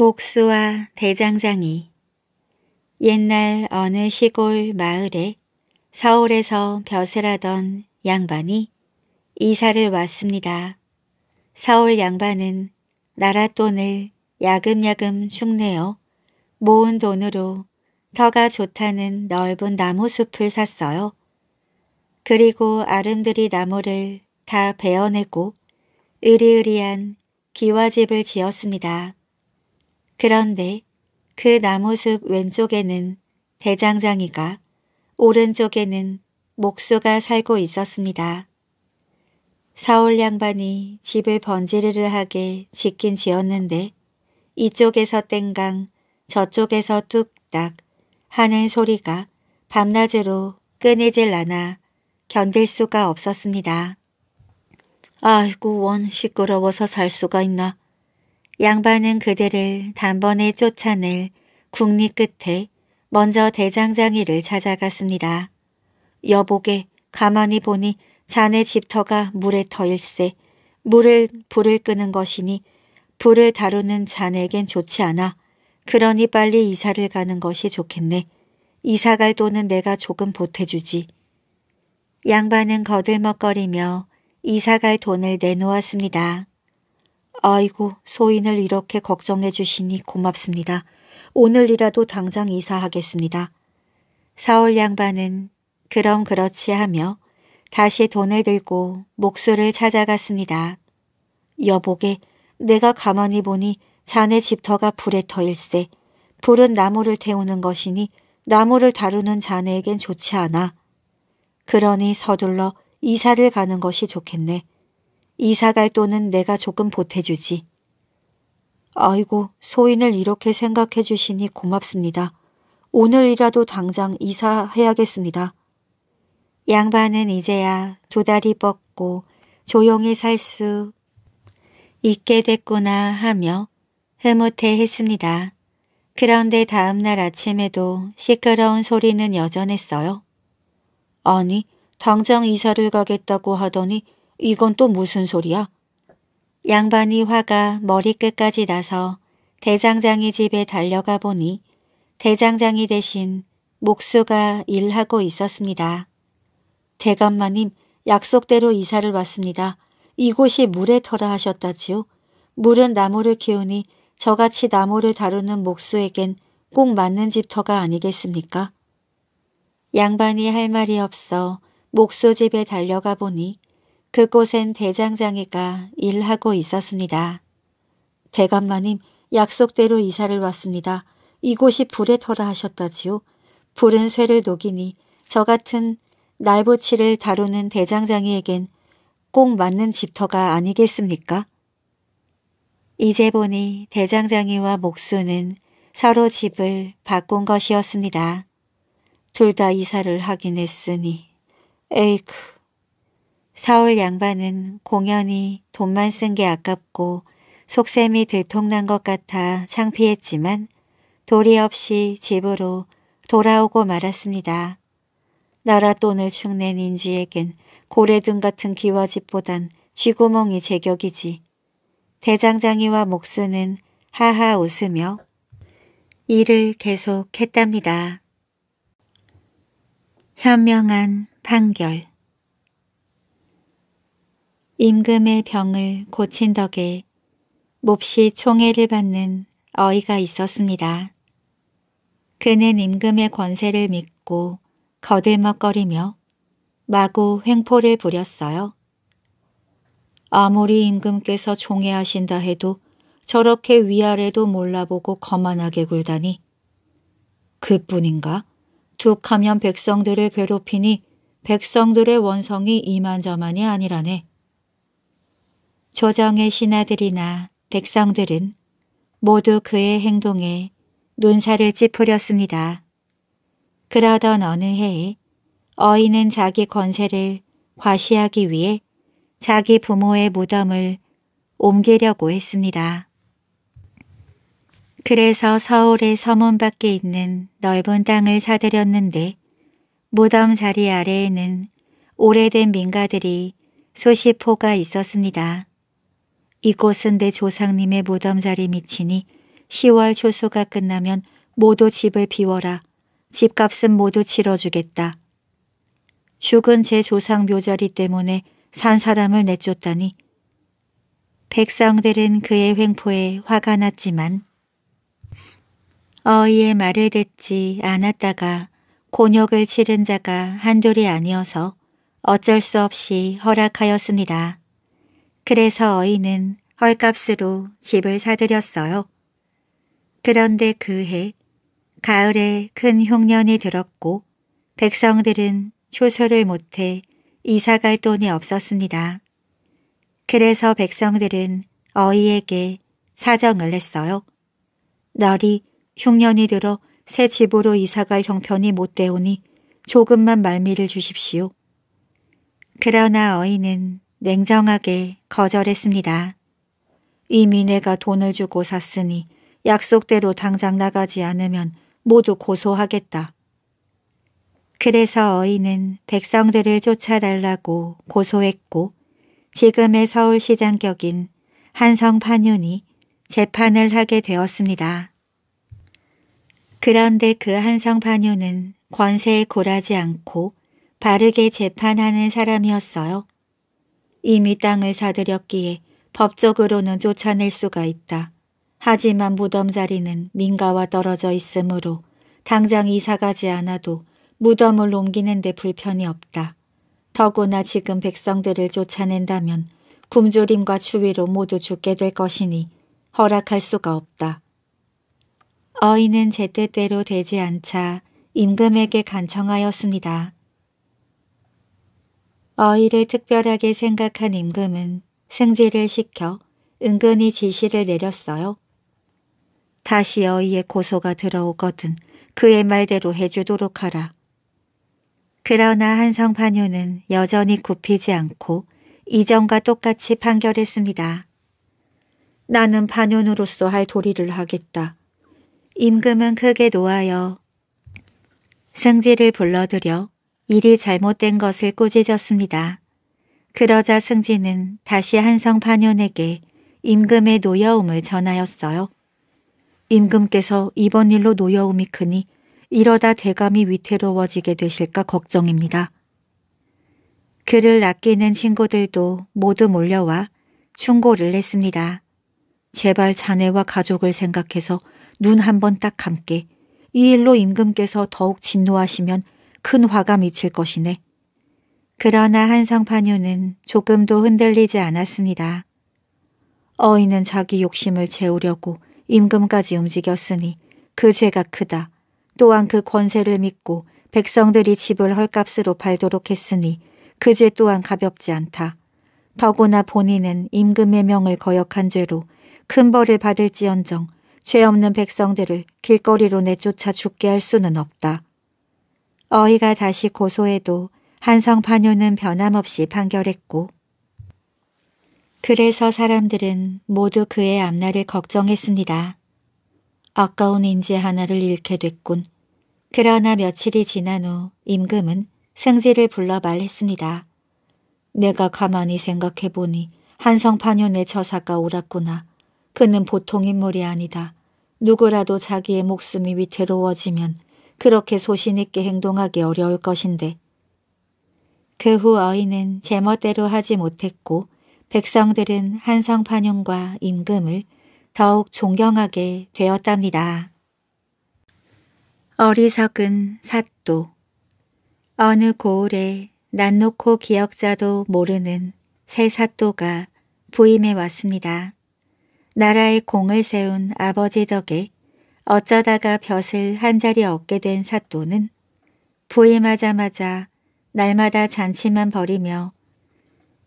목수와 대장장이 옛날 어느 시골 마을에 서울에서 벼슬 하던 양반이 이사를 왔습니다. 서울 양반은 나라 돈을 야금야금 축내어 모은 돈으로 터가 좋다는 넓은 나무숲을 샀어요. 그리고 아름드리 나무를 다 베어내고 으리으리한 기와집을 지었습니다. 그런데 그 나무숲 왼쪽에는 대장장이가 오른쪽에는 목수가 살고 있었습니다. 사울 양반이 집을 번지르르하게 짓긴 지었는데 이쪽에서 땡강 저쪽에서 뚝딱 하는 소리가 밤낮으로 끊이질 않아 견딜 수가 없었습니다. 아이고 원 시끄러워서 살 수가 있나. 양반은 그들을 단번에 쫓아낼 국리 끝에 먼저 대장장이를 찾아갔습니다. 여보게 가만히 보니 자네 집터가 물에 터일세 물을 불을 끄는 것이니 불을 다루는 자네겐 좋지 않아. 그러니 빨리 이사를 가는 것이 좋겠네. 이사 갈 돈은 내가 조금 보태주지. 양반은 거들먹거리며 이사 갈 돈을 내놓았습니다. 아이고 소인을 이렇게 걱정해 주시니 고맙습니다. 오늘이라도 당장 이사하겠습니다. 사월 양반은 그럼 그렇지 하며 다시 돈을 들고 목수를 찾아갔습니다. 여보게 내가 가만히 보니 자네 집터가 불에 터일세 불은 나무를 태우는 것이니 나무를 다루는 자네에겐 좋지 않아. 그러니 서둘러 이사를 가는 것이 좋겠네. 이사갈 돈은 내가 조금 보태주지. 아이고 소인을 이렇게 생각해 주시니 고맙습니다. 오늘이라도 당장 이사해야겠습니다. 양반은 이제야 두 다리 뻗고 조용히 살 수 있게 됐구나 하며 흐뭇해 했습니다. 그런데 다음날 아침에도 시끄러운 소리는 여전했어요. 아니 당장 이사를 가겠다고 하더니 이건 또 무슨 소리야? 양반이 화가 머리끝까지 나서 대장장이 집에 달려가 보니 대장장이 대신 목수가 일하고 있었습니다. 대감마님 약속대로 이사를 왔습니다. 이곳이 물에 터라 하셨다지요. 물은 나무를 키우니 저같이 나무를 다루는 목수에겐 꼭 맞는 집터가 아니겠습니까? 양반이 할 말이 없어 목수 집에 달려가 보니 그곳엔 대장장이가 일하고 있었습니다. 대감마님 약속대로 이사를 왔습니다. 이곳이 불에 터라 하셨다지요. 불은 쇠를 녹이니 저 같은 날부치를 다루는 대장장이에겐 꼭 맞는 집터가 아니겠습니까? 이제 보니 대장장이와 목수는 서로 집을 바꾼 것이었습니다. 둘 다 이사를 하긴 했으니 에이크 서울 양반은 공연히 돈만 쓴 게 아깝고 속셈이 들통난 것 같아 창피했지만 도리 없이 집으로 돌아오고 말았습니다. 나라 돈을 축낸 인주에겐 고래등 같은 기와집보단 쥐구멍이 제격이지. 대장장이와 목수는 하하 웃으며 일을 계속했답니다. 현명한 판결 임금의 병을 고친 덕에 몹시 총애를 받는 어이가 있었습니다. 그는 임금의 권세를 믿고 거들먹거리며 마구 횡포를 부렸어요. 아무리 임금께서 총애하신다 해도 저렇게 위아래도 몰라보고 거만하게 굴다니. 그뿐인가? 툭하면 백성들을 괴롭히니 백성들의 원성이 이만저만이 아니라네. 조정의 신하들이나 백성들은 모두 그의 행동에 눈살을 찌푸렸습니다. 그러던 어느 해에 어인은 자기 권세를 과시하기 위해 자기 부모의 무덤을 옮기려고 했습니다. 그래서 서울의 서문 밖에 있는 넓은 땅을 사들였는데 무덤 자리 아래에는 오래된 민가들이 수십 호가 있었습니다. 이곳은 내 조상님의 무덤 자리 미치니 10월 초수가 끝나면 모두 집을 비워라. 집값은 모두 치러주겠다. 죽은 제 조상 묘자리 때문에 산 사람을 내쫓다니 백성들은 그의 횡포에 화가 났지만 어이의 말을 듣지 않았다가 곤욕을 치른 자가 한둘이 아니어서 어쩔 수 없이 허락하였습니다. 그래서 어이는 헐값으로 집을 사들였어요. 그런데 그해 가을에 큰 흉년이 들었고 백성들은 초소를 못해 이사갈 돈이 없었습니다. 그래서 백성들은 어이에게 사정을 냈어요. 너리 흉년이 들어 새 집으로 이사갈 형편이 못 되오니 조금만 말미를 주십시오. 그러나 어이는 냉정하게 거절했습니다. 이미 내가 돈을 주고 샀으니 약속대로 당장 나가지 않으면 모두 고소하겠다. 그래서 어이는 백성들을 쫓아달라고 고소했고 지금의 서울시장 격인 한성판윤이 재판을 하게 되었습니다. 그런데 그 한성판윤은 권세에 굴하지 않고 바르게 재판하는 사람이었어요. 이미 땅을 사들였기에 법적으로는 쫓아낼 수가 있다. 하지만 무덤 자리는 민가와 떨어져 있으므로 당장 이사가지 않아도 무덤을 옮기는 데 불편이 없다. 더구나 지금 백성들을 쫓아낸다면 굶주림과 추위로 모두 죽게 될 것이니 허락할 수가 없다. 어인은 제 뜻대로 되지 않자 임금에게 간청하였습니다. 어이를 특별하게 생각한 임금은 승지를 시켜 은근히 지시를 내렸어요. 다시 어이의 고소가 들어오거든 그의 말대로 해주도록 하라. 그러나 한성판유는 여전히 굽히지 않고 이전과 똑같이 판결했습니다. 나는 반연으로서 할 도리를 하겠다. 임금은 크게 놓아요. 승지를 불러들여 일이 잘못된 것을 꾸짖었습니다. 그러자 승진은 다시 한성 판연에게 임금의 노여움을 전하였어요. 임금께서 이번 일로 노여움이 크니 이러다 대감이 위태로워지게 되실까 걱정입니다. 그를 아끼는 친구들도 모두 몰려와 충고를 했습니다. 제발 자네와 가족을 생각해서 눈 한번 딱 감게 이 일로 임금께서 더욱 진노하시면 큰 화가 미칠 것이네. 그러나 한상판유는 조금도 흔들리지 않았습니다. 어이는 자기 욕심을 채우려고 임금까지 움직였으니 그 죄가 크다. 또한 그 권세를 믿고 백성들이 집을 헐값으로 팔도록 했으니 그 죄 또한 가볍지 않다. 더구나 본인은 임금의 명을 거역한 죄로 큰 벌을 받을지언정 죄 없는 백성들을 길거리로 내쫓아 죽게 할 수는 없다. 어이가 다시 고소해도 한성 판요는 변함없이 판결했고 그래서 사람들은 모두 그의 앞날을 걱정했습니다. 아까운 인재 하나를 잃게 됐군. 그러나 며칠이 지난 후 임금은 승지를 불러 말했습니다. 내가 가만히 생각해보니 한성판뇨의처사가 옳았구나. 그는 보통 인물이 아니다. 누구라도 자기의 목숨이 위태로워지면 그렇게 소신있게 행동하기 어려울 것인데. 그 후 어인은 제멋대로 하지 못했고 백성들은 한성판용과 임금을 더욱 존경하게 되었답니다. 어리석은 사또 어느 고을에 낯놓고 기억자도 모르는 새 사또가 부임해 왔습니다. 나라의 공을 세운 아버지 덕에 어쩌다가 벼슬 한 자리 얻게 된 사또는 부임하자마자 날마다 잔치만 벌이며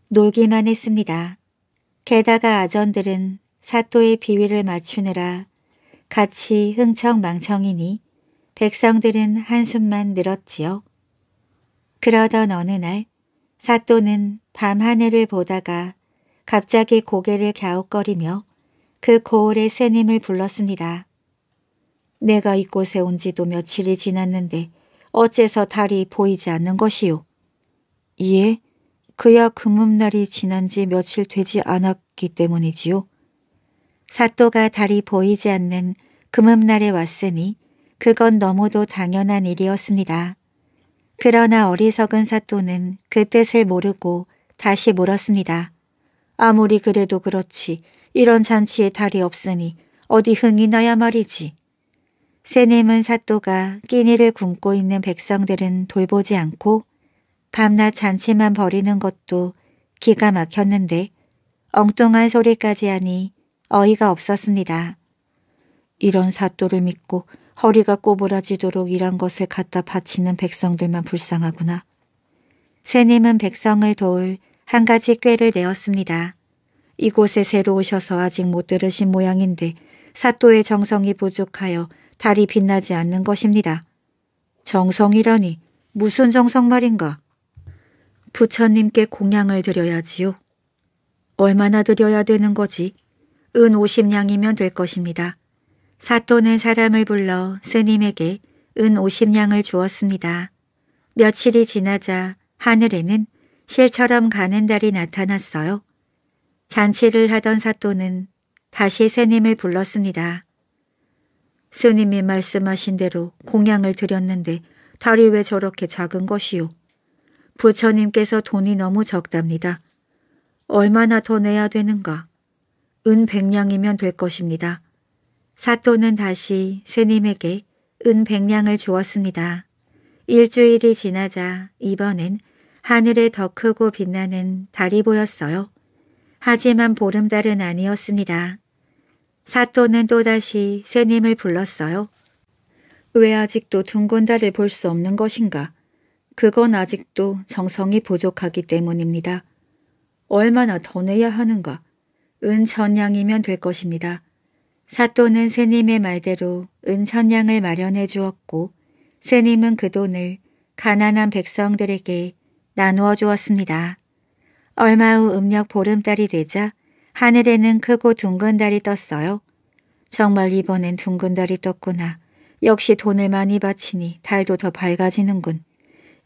놀기만 했습니다. 게다가 아전들은 사또의 비위를 맞추느라 같이 흥청망청이니 백성들은 한숨만 늘었지요. 그러던 어느 날 사또는 밤 하늘을 보다가 갑자기 고개를 갸웃거리며 그 고을의 새님을 불렀습니다. 내가 이곳에 온 지도 며칠이 지났는데 어째서 달이 보이지 않는 것이요? 예, 그야 금음날이 지난 지 며칠 되지 않았기 때문이지요. 사또가 달이 보이지 않는 금음날에 왔으니 그건 너무도 당연한 일이었습니다. 그러나 어리석은 사또는 그 뜻을 모르고 다시 물었습니다. 아무리 그래도 그렇지 이런 잔치에 달이 없으니 어디 흥이 나야 말이지. 세님은 사또가 끼니를 굶고 있는 백성들은 돌보지 않고 밤낮 잔치만 벌이는 것도 기가 막혔는데 엉뚱한 소리까지 하니 어이가 없었습니다. 이런 사또를 믿고 허리가 꼬부라지도록 일한 것을 갖다 바치는 백성들만 불쌍하구나. 세님은 백성을 도울 한 가지 꾀를 내었습니다. 이곳에 새로 오셔서 아직 못 들으신 모양인데 사또의 정성이 부족하여 달이 빛나지 않는 것입니다. 정성이라니 무슨 정성 말인가. 부처님께 공양을 드려야지요. 얼마나 드려야 되는 거지? 은 50냥이면 될 것입니다. 사또는 사람을 불러 스님에게 은 50냥을 주었습니다. 며칠이 지나자 하늘에는 실처럼 가는 달이 나타났어요. 잔치를 하던 사또는 다시 스님을 불렀습니다. 스님이 말씀하신 대로 공양을 드렸는데 달이 왜 저렇게 작은 것이요? 부처님께서 돈이 너무 적답니다. 얼마나 더 내야 되는가? 은 백냥이면 될 것입니다. 사또는 다시 스님에게 은 백냥을 주었습니다. 일주일이 지나자 이번엔 하늘에 더 크고 빛나는 달이 보였어요. 하지만 보름달은 아니었습니다. 사또는 또다시 새님을 불렀어요. 왜 아직도 둥근 달을 볼 수 없는 것인가? 그건 아직도 정성이 부족하기 때문입니다. 얼마나 더 내야 하는가? 은천냥이면 될 것입니다. 사또는 새님의 말대로 은천냥을 마련해 주었고 새님은그 돈을 가난한 백성들에게 나누어 주었습니다. 얼마 후 음력 보름달이 되자 하늘에는 크고 둥근 달이 떴어요. 정말 이번엔 둥근 달이 떴구나. 역시 돈을 많이 바치니 달도 더 밝아지는군.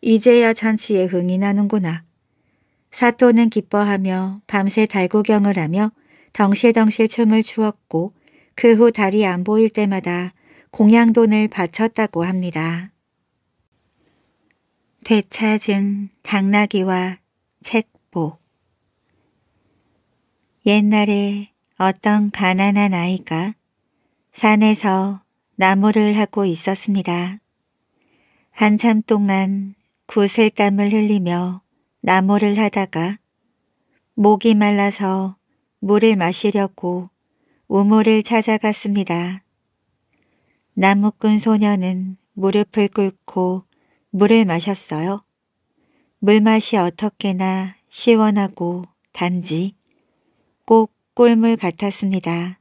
이제야 잔치에 흥이 나는구나. 사또는 기뻐하며 밤새 달구경을 하며 덩실덩실 춤을 추었고 그 후 달이 안 보일 때마다 공양돈을 바쳤다고 합니다. 되찾은 당나귀와 책보 옛날에 어떤 가난한 아이가 산에서 나무를 하고 있었습니다. 한참 동안 구슬땀을 흘리며 나무를 하다가 목이 말라서 물을 마시려고 우물을 찾아갔습니다. 나무꾼 소녀는 무릎을 꿇고 물을 마셨어요. 물맛이 어떻게나 시원하고 단지 꼭 꿀물 같았습니다.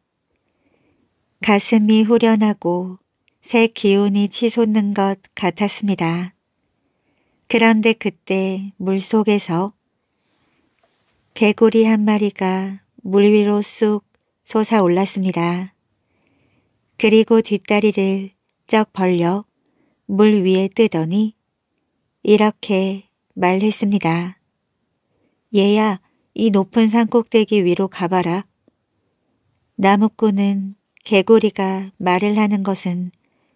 가슴이 후련하고 새 기운이 치솟는 것 같았습니다. 그런데 그때 물속에서 개구리 한 마리가 물 위로 쑥 솟아올랐습니다. 그리고 뒷다리를 쩍 벌려 물 위에 뜨더니 이렇게 말했습니다. 얘야 이 높은 산꼭대기 위로 가봐라. 나무꾼은 개구리가 말을 하는 것은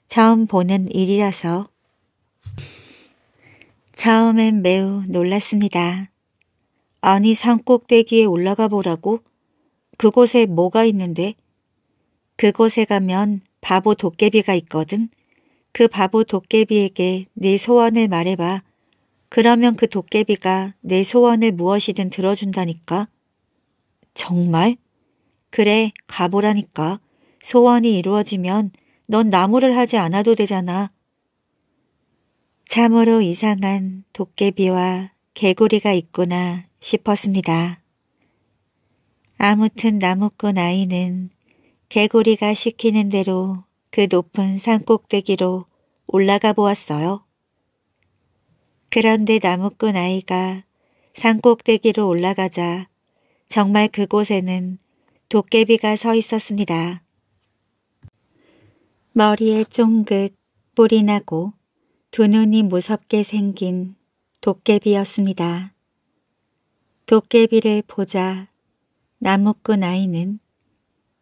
처음 보는 일이라서 처음엔 매우 놀랐습니다. 아니 산꼭대기에 올라가 보라고? 그곳에 뭐가 있는데? 그곳에 가면 바보 도깨비가 있거든. 그 바보 도깨비에게 네 소원을 말해봐. 그러면 그 도깨비가 내 소원을 무엇이든 들어준다니까. 정말? 그래, 가보라니까. 소원이 이루어지면 넌 나무를 하지 않아도 되잖아. 참으로 이상한 도깨비와 개구리가 있구나 싶었습니다. 아무튼 나무꾼 아이는 개구리가 시키는 대로 그 높은 산꼭대기로 올라가 보았어요. 그런데 나무꾼 아이가 산꼭대기로 올라가자 정말 그곳에는 도깨비가 서 있었습니다. 머리에 쫑긋 뿔이 나고 두 눈이 무섭게 생긴 도깨비였습니다. 도깨비를 보자 나무꾼 아이는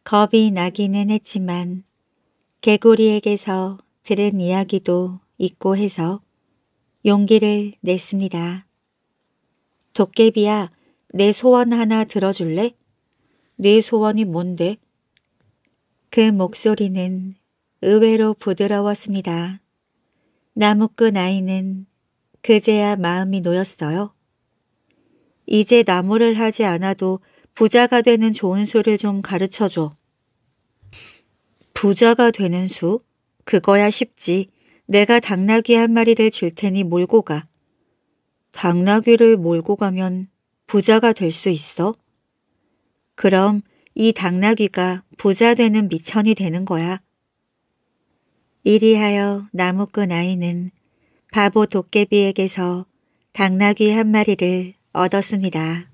겁이 나기는 했지만 개구리에게서 들은 이야기도 있고 해서 용기를 냈습니다. 도깨비야, 내 소원 하나 들어줄래? 내 소원이 뭔데? 그 목소리는 의외로 부드러웠습니다. 나무꾼 아이는 그제야 마음이 놓였어요. 이제 나무를 하지 않아도 부자가 되는 좋은 수를 좀 가르쳐줘. 부자가 되는 수? 그거야 쉽지. 내가 당나귀 한 마리를 줄 테니 몰고 가. 당나귀를 몰고 가면 부자가 될 수 있어? 그럼 이 당나귀가 부자 되는 미천이 되는 거야. 이리하여 나무꾼 아이는 바보 도깨비에게서 당나귀 한 마리를 얻었습니다.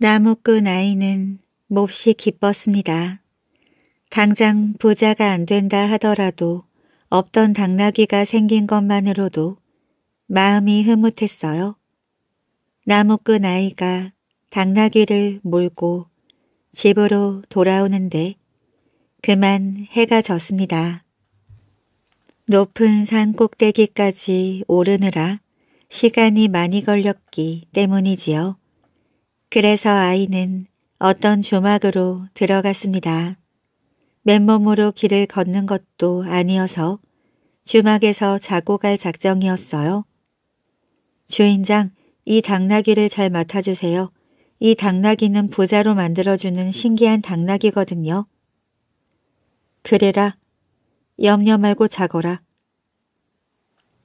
나무꾼 아이는 몹시 기뻤습니다. 당장 부자가 안 된다 하더라도 없던 당나귀가 생긴 것만으로도 마음이 흐뭇했어요. 나무꾼 아이가 당나귀를 몰고 집으로 돌아오는데 그만 해가 졌습니다. 높은 산 꼭대기까지 오르느라 시간이 많이 걸렸기 때문이지요. 그래서 아이는 어떤 조막으로 들어갔습니다. 맨몸으로 길을 걷는 것도 아니어서 주막에서 자고 갈 작정이었어요. 주인장, 이 당나귀를 잘 맡아주세요. 이 당나귀는 부자로 만들어주는 신기한 당나귀거든요. 그래라. 염려 말고 자거라.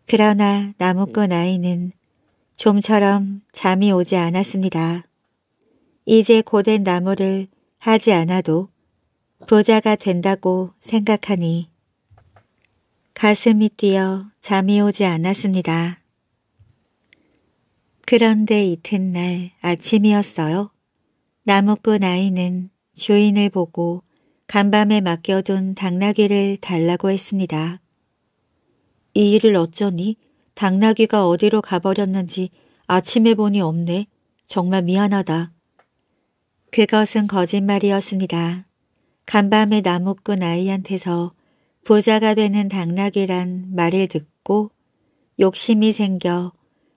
그러나 나무꾼 아이는 좀처럼 잠이 오지 않았습니다. 이제 고된 나무를 하지 않아도 부자가 된다고 생각하니 가슴이 뛰어 잠이 오지 않았습니다. 그런데 이튿날 아침이었어요. 나무꾼 아이는 주인을 보고 간밤에 맡겨둔 당나귀를 달라고 했습니다. 이 일을 어쩌니 당나귀가 어디로 가버렸는지 아침에 보니 없네. 정말 미안하다. 그것은 거짓말이었습니다. 간밤에 나무꾼 아이한테서 부자가 되는 당락이란 말을 듣고 욕심이 생겨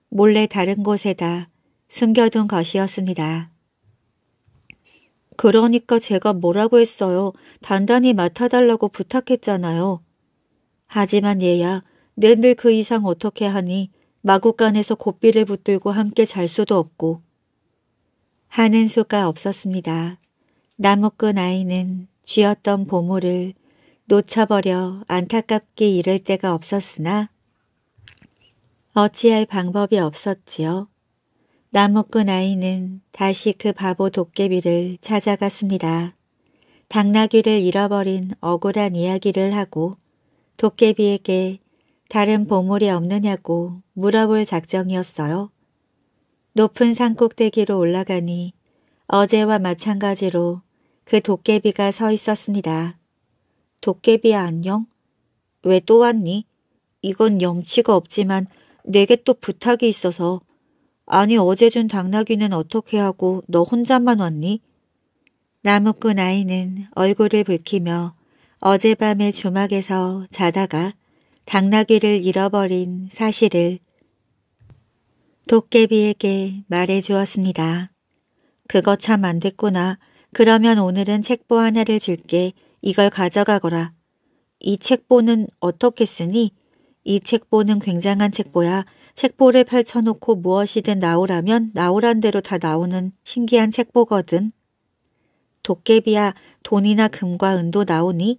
몰래 다른 곳에다 숨겨둔 것이었습니다. 그러니까 제가 뭐라고 했어요. 단단히 맡아달라고 부탁했잖아요. 하지만 얘야 내늘 그 이상 어떻게 하니 마구간에서 고삐를 붙들고 함께 잘 수도 없고 하는 수가 없었습니다. 나무꾼 아이는 쥐었던 보물을 놓쳐버려 안타깝게 이를 때가 없었으나 어찌할 방법이 없었지요. 나무꾼 아이는 다시 그 바보 도깨비를 찾아갔습니다. 당나귀를 잃어버린 억울한 이야기를 하고 도깨비에게 다른 보물이 없느냐고 물어볼 작정이었어요. 높은 산꼭대기로 올라가니 어제와 마찬가지로 그 도깨비가 서 있었습니다. 도깨비야 안녕? 왜 또 왔니? 이건 염치가 없지만 내게 또 부탁이 있어서 아니 어제 준 당나귀는 어떻게 하고 너 혼자만 왔니? 나무꾼 아이는 얼굴을 붉히며 어젯밤에 주막에서 자다가 당나귀를 잃어버린 사실을 도깨비에게 말해주었습니다. 그거 참 안 됐구나. 그러면 오늘은 책보 하나를 줄게. 이걸 가져가거라. 이 책보는 어떻게 쓰니? 이 책보는 굉장한 책보야. 책보를 펼쳐놓고 무엇이든 나오라면 나오란 대로 다 나오는 신기한 책보거든. 도깨비야 돈이나 금과 은도 나오니?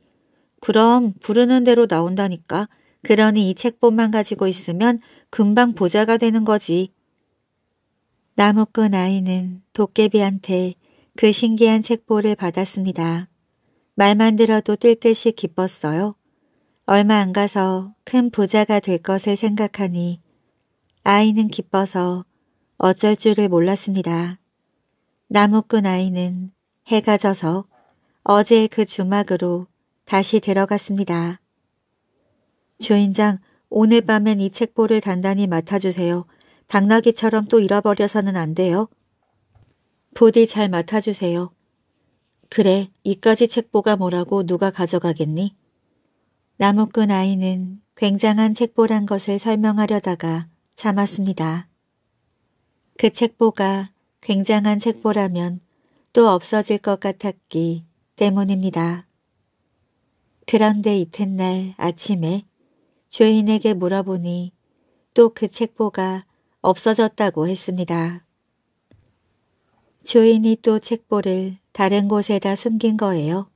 그럼 부르는 대로 나온다니까. 그러니 이 책보만 가지고 있으면 금방 부자가 되는 거지. 나무꾼 아이는 도깨비한테 그 신기한 책보를 받았습니다. 말만 들어도 뜰 듯이 기뻤어요. 얼마 안 가서 큰 부자가 될 것을 생각하니 아이는 기뻐서 어쩔 줄을 몰랐습니다. 나무꾼 아이는 해가 져서 어제 그 주막으로 다시 들어갔습니다. 주인장, 오늘 밤엔 이 책보를 단단히 맡아주세요. 당나귀처럼 또 잃어버려서는 안 돼요. 부디 잘 맡아주세요. 그래, 이까지 책보가 뭐라고 누가 가져가겠니? 나무꾼 아이는 굉장한 책보란 것을 설명하려다가 참았습니다. 그 책보가 굉장한 책보라면 또 없어질 것 같았기 때문입니다. 그런데 이튿날 아침에 주인에게 물어보니 또 그 책보가 없어졌다고 했습니다. 주인이 또 책보를 다른 곳에다 숨긴 거예요.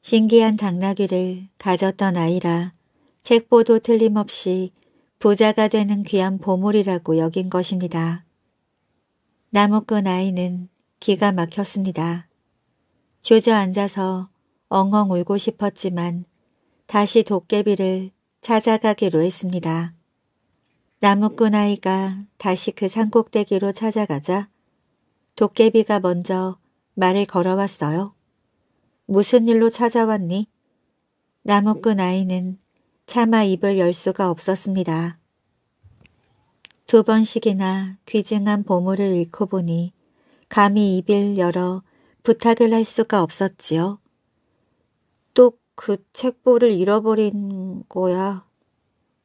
신기한 당나귀를 가졌던 아이라 책보도 틀림없이 부자가 되는 귀한 보물이라고 여긴 것입니다. 나무꾼 아이는 기가 막혔습니다. 주저앉아서 엉엉 울고 싶었지만 다시 도깨비를 찾아가기로 했습니다. 나무꾼 아이가 다시 그 산꼭대기로 찾아가자 도깨비가 먼저 말을 걸어왔어요. 무슨 일로 찾아왔니? 나무꾼 아이는 차마 입을 열 수가 없었습니다. 두 번씩이나 귀중한 보물을 잃고 보니 감히 입을 열어 부탁을 할 수가 없었지요. 또 그 책보를 잃어버린 거야.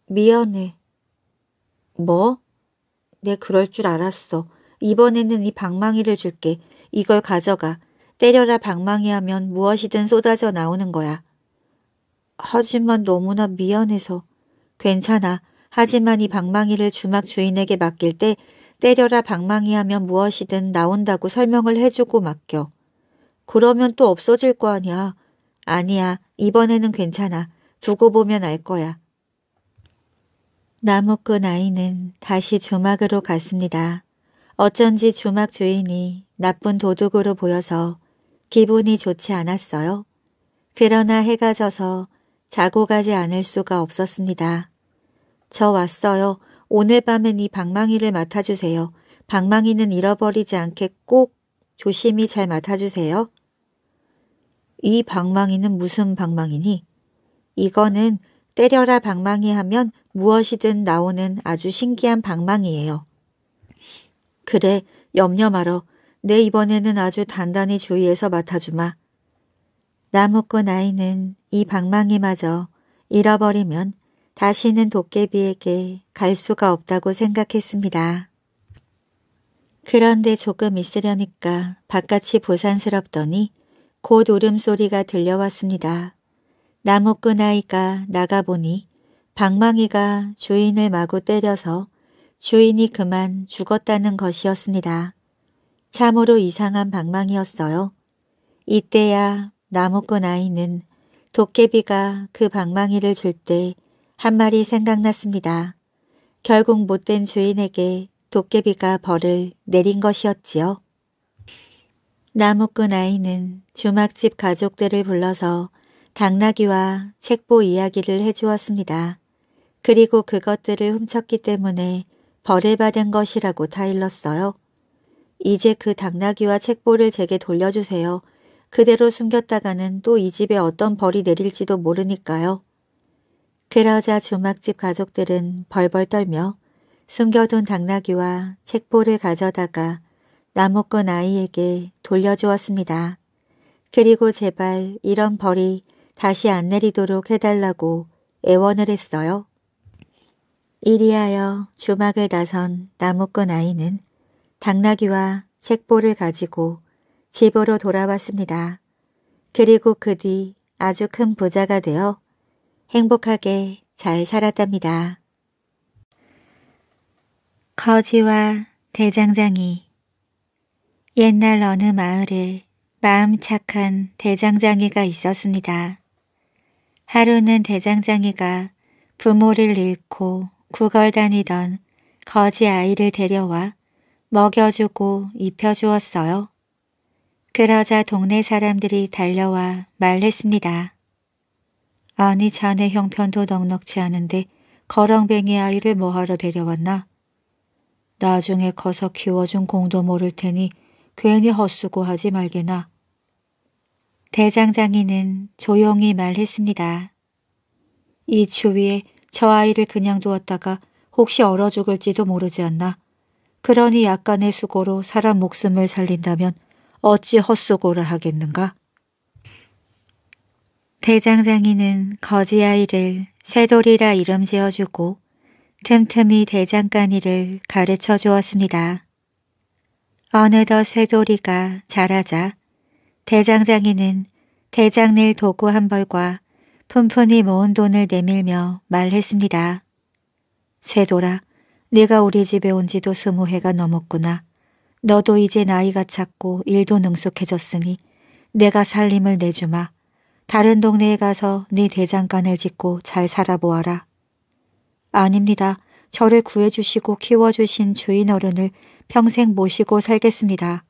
미안해. 뭐? 내 네, 그럴 줄 알았어. 이번에는 이 방망이를 줄게. 이걸 가져가. 때려라 방망이 하면 무엇이든 쏟아져 나오는 거야. 하지만 너무나 미안해서. 괜찮아. 하지만 이 방망이를 주막 주인에게 맡길 때 때려라 방망이 하면 무엇이든 나온다고 설명을 해주고 맡겨. 그러면 또 없어질 거 아니야. 아니야. 이번에는 괜찮아. 두고 보면 알 거야. 나무꾼 아이는 다시 조막으로 갔습니다. 어쩐지 주막 주인이 나쁜 도둑으로 보여서 기분이 좋지 않았어요. 그러나 해가 져서 자고 가지 않을 수가 없었습니다. 저 왔어요. 오늘 밤엔 이 방망이를 맡아주세요. 방망이는 잃어버리지 않게 꼭 조심히 잘 맡아주세요. 이 방망이는 무슨 방망이니? 이거는 때려라 방망이 하면 무엇이든 나오는 아주 신기한 방망이에요. 그래, 염려 말어. 내 이번에는 아주 단단히 주의해서 맡아주마. 나무꾼 아이는 이 방망이마저 잃어버리면 다시는 도깨비에게 갈 수가 없다고 생각했습니다. 그런데 조금 있으려니까 바깥이 보산스럽더니 곧 울음소리가 들려왔습니다. 나무꾼 아이가 나가보니 방망이가 주인을 마구 때려서 주인이 그만 죽었다는 것이었습니다. 참으로 이상한 방망이였어요. 이때야 나무꾼 아이는 도깨비가 그 방망이를 줄 때 한 말이 생각났습니다. 결국 못된 주인에게 도깨비가 벌을 내린 것이었지요. 나무꾼 아이는 주막집 가족들을 불러서 당나귀와 책보 이야기를 해주었습니다. 그리고 그것들을 훔쳤기 때문에 벌을 받은 것이라고 타일렀어요. 이제 그 당나귀와 책보를 제게 돌려주세요. 그대로 숨겼다가는 또 이 집에 어떤 벌이 내릴지도 모르니까요. 그러자 주막집 가족들은 벌벌 떨며 숨겨둔 당나귀와 책보를 가져다가 나무꾼 아이에게 돌려주었습니다. 그리고 제발 이런 벌이 다시 안 내리도록 해달라고 애원을 했어요. 이리하여 주막을 나선 나무꾼 아이는 당나귀와 책보를 가지고 집으로 돌아왔습니다. 그리고 그 뒤 아주 큰 부자가 되어 행복하게 잘 살았답니다. 거지와 대장장이 옛날 어느 마을에 마음 착한 대장장이가 있었습니다. 하루는 대장장이가 부모를 잃고 구걸다니던 거지 아이를 데려와 먹여주고 입혀주었어요. 그러자 동네 사람들이 달려와 말했습니다. 아니 자네 형편도 넉넉치 않은데 거렁뱅이 아이를 뭐하러 데려왔나? 나중에 커서 키워준 공도 모를 테니 괜히 헛수고하지 말게나. 대장장이는 조용히 말했습니다. 이 추위에 저 아이를 그냥 두었다가 혹시 얼어 죽을지도 모르지 않나. 그러니 약간의 수고로 사람 목숨을 살린다면 어찌 헛수고를 하겠는가? 대장장이는 거지 아이를 쇠돌이라 이름 지어주고 틈틈이 대장간이를 가르쳐 주었습니다. 어느덧 쇠돌이가 자라자 대장장이는 대장낼 도구 한 벌과 푼푼히 모은 돈을 내밀며 말했습니다. 쇠돌아, 네가 우리 집에 온 지도 스무 해가 넘었구나. 너도 이제 나이가 찼고 일도 능숙해졌으니 내가 살림을 내주마. 다른 동네에 가서 네 대장간을 짓고 잘 살아보아라. 아닙니다. 저를 구해주시고 키워주신 주인 어른을 평생 모시고 살겠습니다.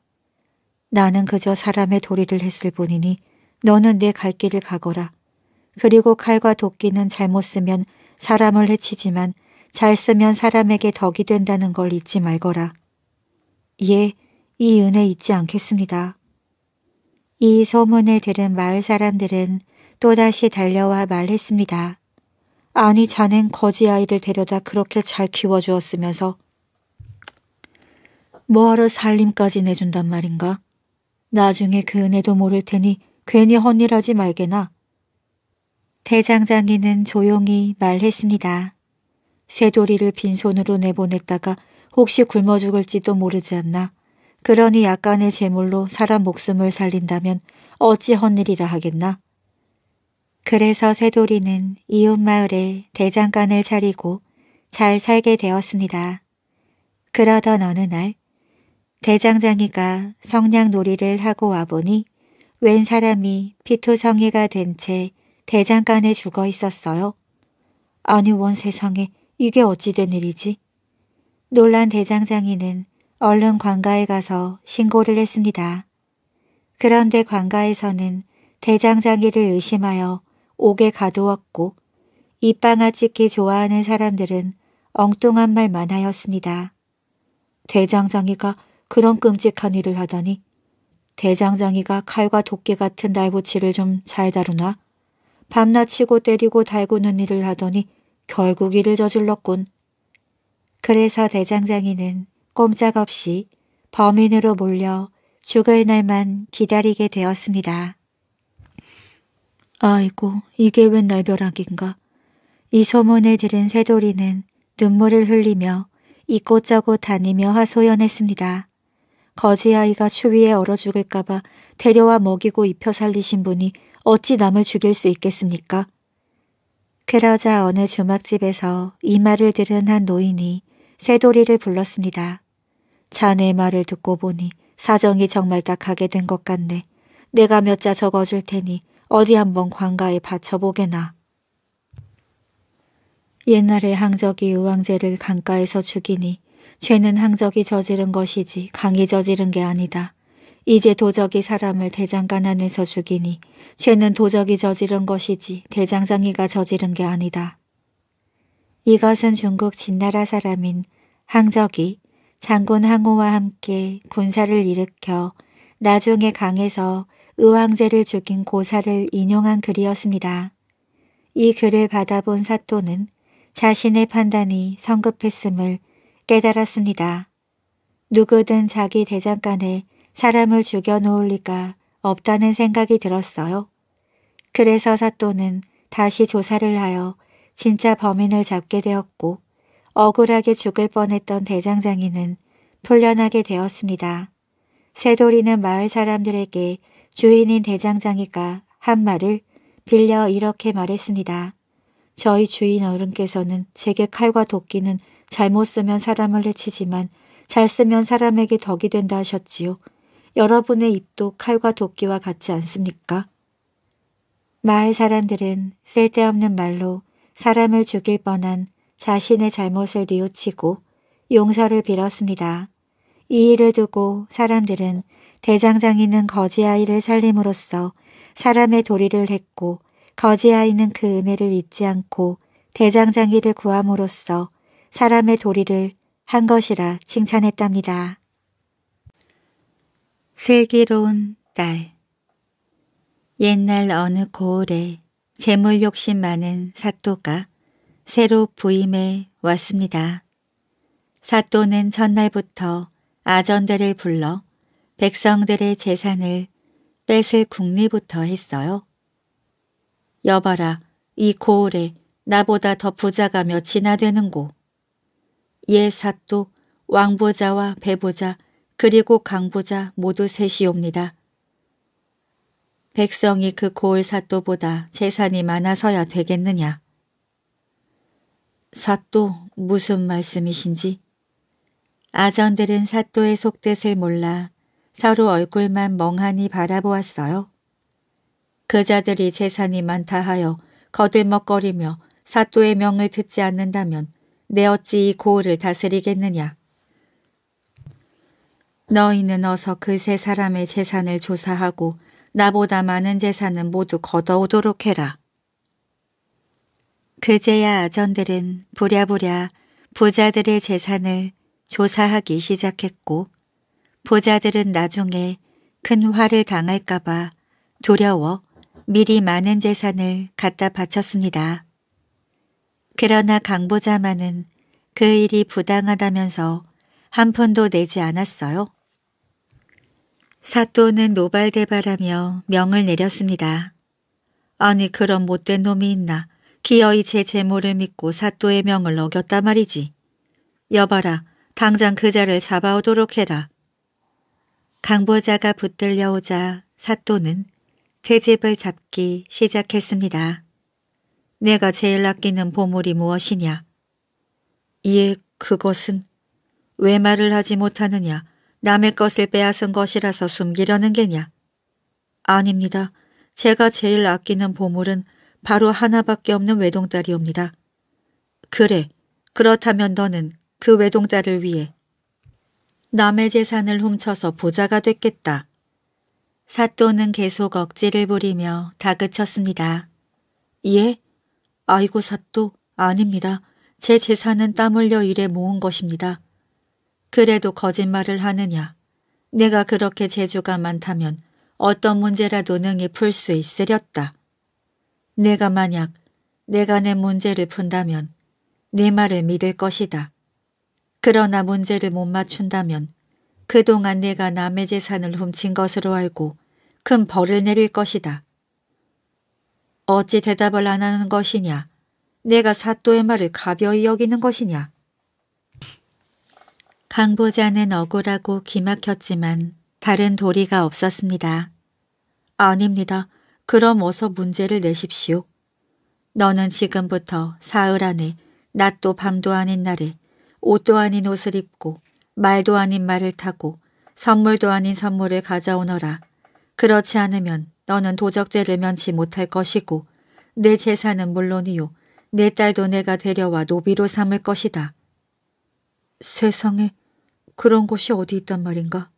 나는 그저 사람의 도리를 했을 뿐이니 너는 내 갈 길을 가거라. 그리고 칼과 도끼는 잘못 쓰면 사람을 해치지만 잘 쓰면 사람에게 덕이 된다는 걸 잊지 말거라. 예, 이 은혜 잊지 않겠습니다. 이 소문을 들은 마을 사람들은 또다시 달려와 말했습니다. 아니 자넨 거지 아이를 데려다 그렇게 잘 키워주었으면서 뭐하러 살림까지 내준단 말인가? 나중에 그 은혜도 모를 테니 괜히 헌일하지 말게나. 대장장이는 조용히 말했습니다. 쇠돌이를 빈손으로 내보냈다가 혹시 굶어 죽을지도 모르지 않나. 그러니 약간의 재물로 사람 목숨을 살린다면 어찌 헛일이라 하겠나. 그래서 쇠돌이는 이웃마을에 대장간을 차리고 잘 살게 되었습니다. 그러던 어느 날 대장장이가 성냥놀이를 하고 와보니 웬 사람이 피투성이가 된채 대장간에 죽어 있었어요. 아니 원 세상에 이게 어찌된 일이지? 놀란 대장장이는 얼른 관가에 가서 신고를 했습니다. 그런데 관가에서는 대장장이를 의심하여 옥에 가두었고 입방아 찍기 좋아하는 사람들은 엉뚱한 말만 하였습니다. 대장장이가 그런 끔찍한 일을 하다니 대장장이가 칼과 도끼 같은 날붙치를좀 잘 다루나? 밤낮 치고 때리고 달구는 일을 하더니 결국 일을 저질렀군. 그래서 대장장이는 꼼짝없이 범인으로 몰려 죽을 날만 기다리게 되었습니다. 아이고 이게 웬 날벼락인가. 이 소문을 들은 새돌이는 눈물을 흘리며 이곳저곳 다니며 하소연했습니다. 거지아이가 추위에 얼어 죽을까봐 데려와 먹이고 입혀 살리신 분이 어찌 남을 죽일 수 있겠습니까? 그러자 어느 주막집에서이 말을 들은 한 노인이 쇠돌이를 불렀습니다. 자네 말을 듣고 보니 사정이 정말 딱하게 된 것 같네. 내가 몇 자 적어줄 테니 어디 한번 관가에 바쳐보게나. 옛날에 항적이 의왕제를 강가에서 죽이니 죄는 항적이 저지른 것이지 강이 저지른 게 아니다. 이제 도적이 사람을 대장간 안에서 죽이니 죄는 도적이 저지른 것이지 대장장이가 저지른 게 아니다. 이것은 중국 진나라 사람인 항적이 장군 항호와 함께 군사를 일으켜 나중에 강에서 의왕제를 죽인 고사를 인용한 글이었습니다. 이 글을 받아본 사또는 자신의 판단이 성급했음을 깨달았습니다. 누구든 자기 대장간에 사람을 죽여 놓을 리가 없다는 생각이 들었어요. 그래서 사또는 다시 조사를 하여 진짜 범인을 잡게 되었고 억울하게 죽을 뻔했던 대장장이는 풀려나게 되었습니다. 새돌이는 마을 사람들에게 주인인 대장장이가 한 말을 빌려 이렇게 말했습니다. 저희 주인 어른께서는 제게 칼과 도끼는 잘못 쓰면 사람을 해치지만 잘 쓰면 사람에게 덕이 된다 하셨지요. 여러분의 입도 칼과 도끼와 같지 않습니까? 마을 사람들은 쓸데없는 말로 사람을 죽일 뻔한 자신의 잘못을 뉘우치고 용서를 빌었습니다. 이 일을 두고 사람들은 대장장이는 거지아이를 살림으로써 사람의 도리를 했고 거지아이는 그 은혜를 잊지 않고 대장장이를 구함으로써 사람의 도리를 한 것이라 칭찬했답니다. 슬기로운 딸 옛날 어느 고을에 재물 욕심 많은 사또가 새로 부임해 왔습니다. 사또는 전날부터 아전들을 불러 백성들의 재산을 뺏을 국리부터 했어요. 여봐라, 이 고을에 나보다 더 부자가 몇이나 되는고. 예 사또, 왕부자와 배부자, 그리고 강부자 모두 셋이옵니다. 백성이 그 고을 사또보다 재산이 많아서야 되겠느냐. 사또 무슨 말씀이신지? 아전들은 사또의 속뜻을 몰라 서로 얼굴만 멍하니 바라보았어요. 그자들이 재산이 많다 하여 거들먹거리며 사또의 명을 듣지 않는다면 내 어찌 이 고을을 다스리겠느냐. 너희는 어서 그 세 사람의 재산을 조사하고 나보다 많은 재산은 모두 걷어오도록 해라. 그제야 아전들은 부랴부랴 부자들의 재산을 조사하기 시작했고 부자들은 나중에 큰 화를 당할까봐 두려워 미리 많은 재산을 갖다 바쳤습니다. 그러나 강보자만은 그 일이 부당하다면서 한 푼도 내지 않았어요. 사또는 노발대발하며 명을 내렸습니다. 아니 그런 못된 놈이 있나. 기어이 제 제모를 믿고 사또의 명을 어겼단 말이지. 여봐라 당장 그자를 잡아오도록 해라. 강보자가 붙들려오자 사또는 대집을 잡기 시작했습니다. 내가 제일 아끼는 보물이 무엇이냐? 예, 그것은 왜 말을 하지 못하느냐? 남의 것을 빼앗은 것이라서 숨기려는 게냐? 아닙니다. 제가 제일 아끼는 보물은 바로 하나밖에 없는 외동딸이옵니다. 그래, 그렇다면 너는 그 외동딸을 위해 남의 재산을 훔쳐서 부자가 됐겠다. 사또는 계속 억지를 부리며 다그쳤습니다. 예? 아이고 사또, 아닙니다. 제 재산은 땀 흘려 일해 모은 것입니다. 그래도 거짓말을 하느냐. 내가 그렇게 재주가 많다면 어떤 문제라도 능히 풀 수 있으렸다. 내가 만약 내가 내 문제를 푼다면 네 말을 믿을 것이다. 그러나 문제를 못 맞춘다면 그동안 내가 남의 재산을 훔친 것으로 알고 큰 벌을 내릴 것이다. 어찌 대답을 안 하는 것이냐? 내가 사또의 말을 가벼이 여기는 것이냐? 강보자는 억울하고 기막혔지만 다른 도리가 없었습니다. 아닙니다. 그럼 어서 문제를 내십시오. 너는 지금부터 사흘 안에 낮도 밤도 아닌 날에 옷도 아닌 옷을 입고 말도 아닌 말을 타고 선물도 아닌 선물을 가져오너라. 그렇지 않으면 너는 도적죄를 면치 못할 것이고 내 재산은 물론이요 내 딸도 내가 데려와 노비로 삼을 것이다. 세상에 그런 곳이 어디 있단 말인가?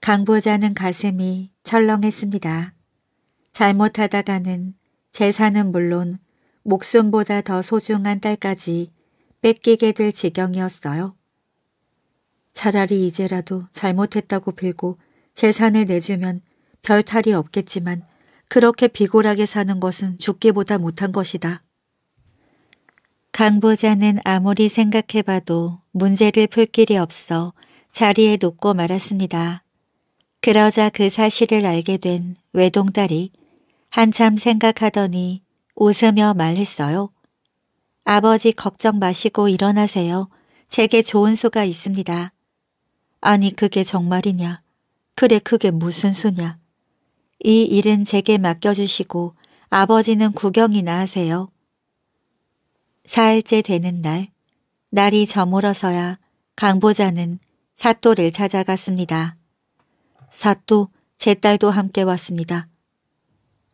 강보자는 가슴이 철렁했습니다. 잘못하다가는 재산은 물론 목숨보다 더 소중한 딸까지 뺏기게 될 지경이었어요. 차라리 이제라도 잘못했다고 빌고 재산을 내주면 별 탈이 없겠지만 그렇게 비굴하게 사는 것은 죽기보다 못한 것이다. 강보자는 아무리 생각해봐도 문제를 풀 길이 없어 자리에 놓고 말았습니다. 그러자 그 사실을 알게 된 외동딸이 한참 생각하더니 웃으며 말했어요. 아버지 걱정 마시고 일어나세요. 제게 좋은 수가 있습니다. 아니 그게 정말이냐. 그래 그게 무슨 수냐. 이 일은 제게 맡겨주시고 아버지는 구경이나 하세요. 사흘째 되는 날, 날이 저물어서야 강보자는 사또를 찾아갔습니다. 사또, 제 딸도 함께 왔습니다.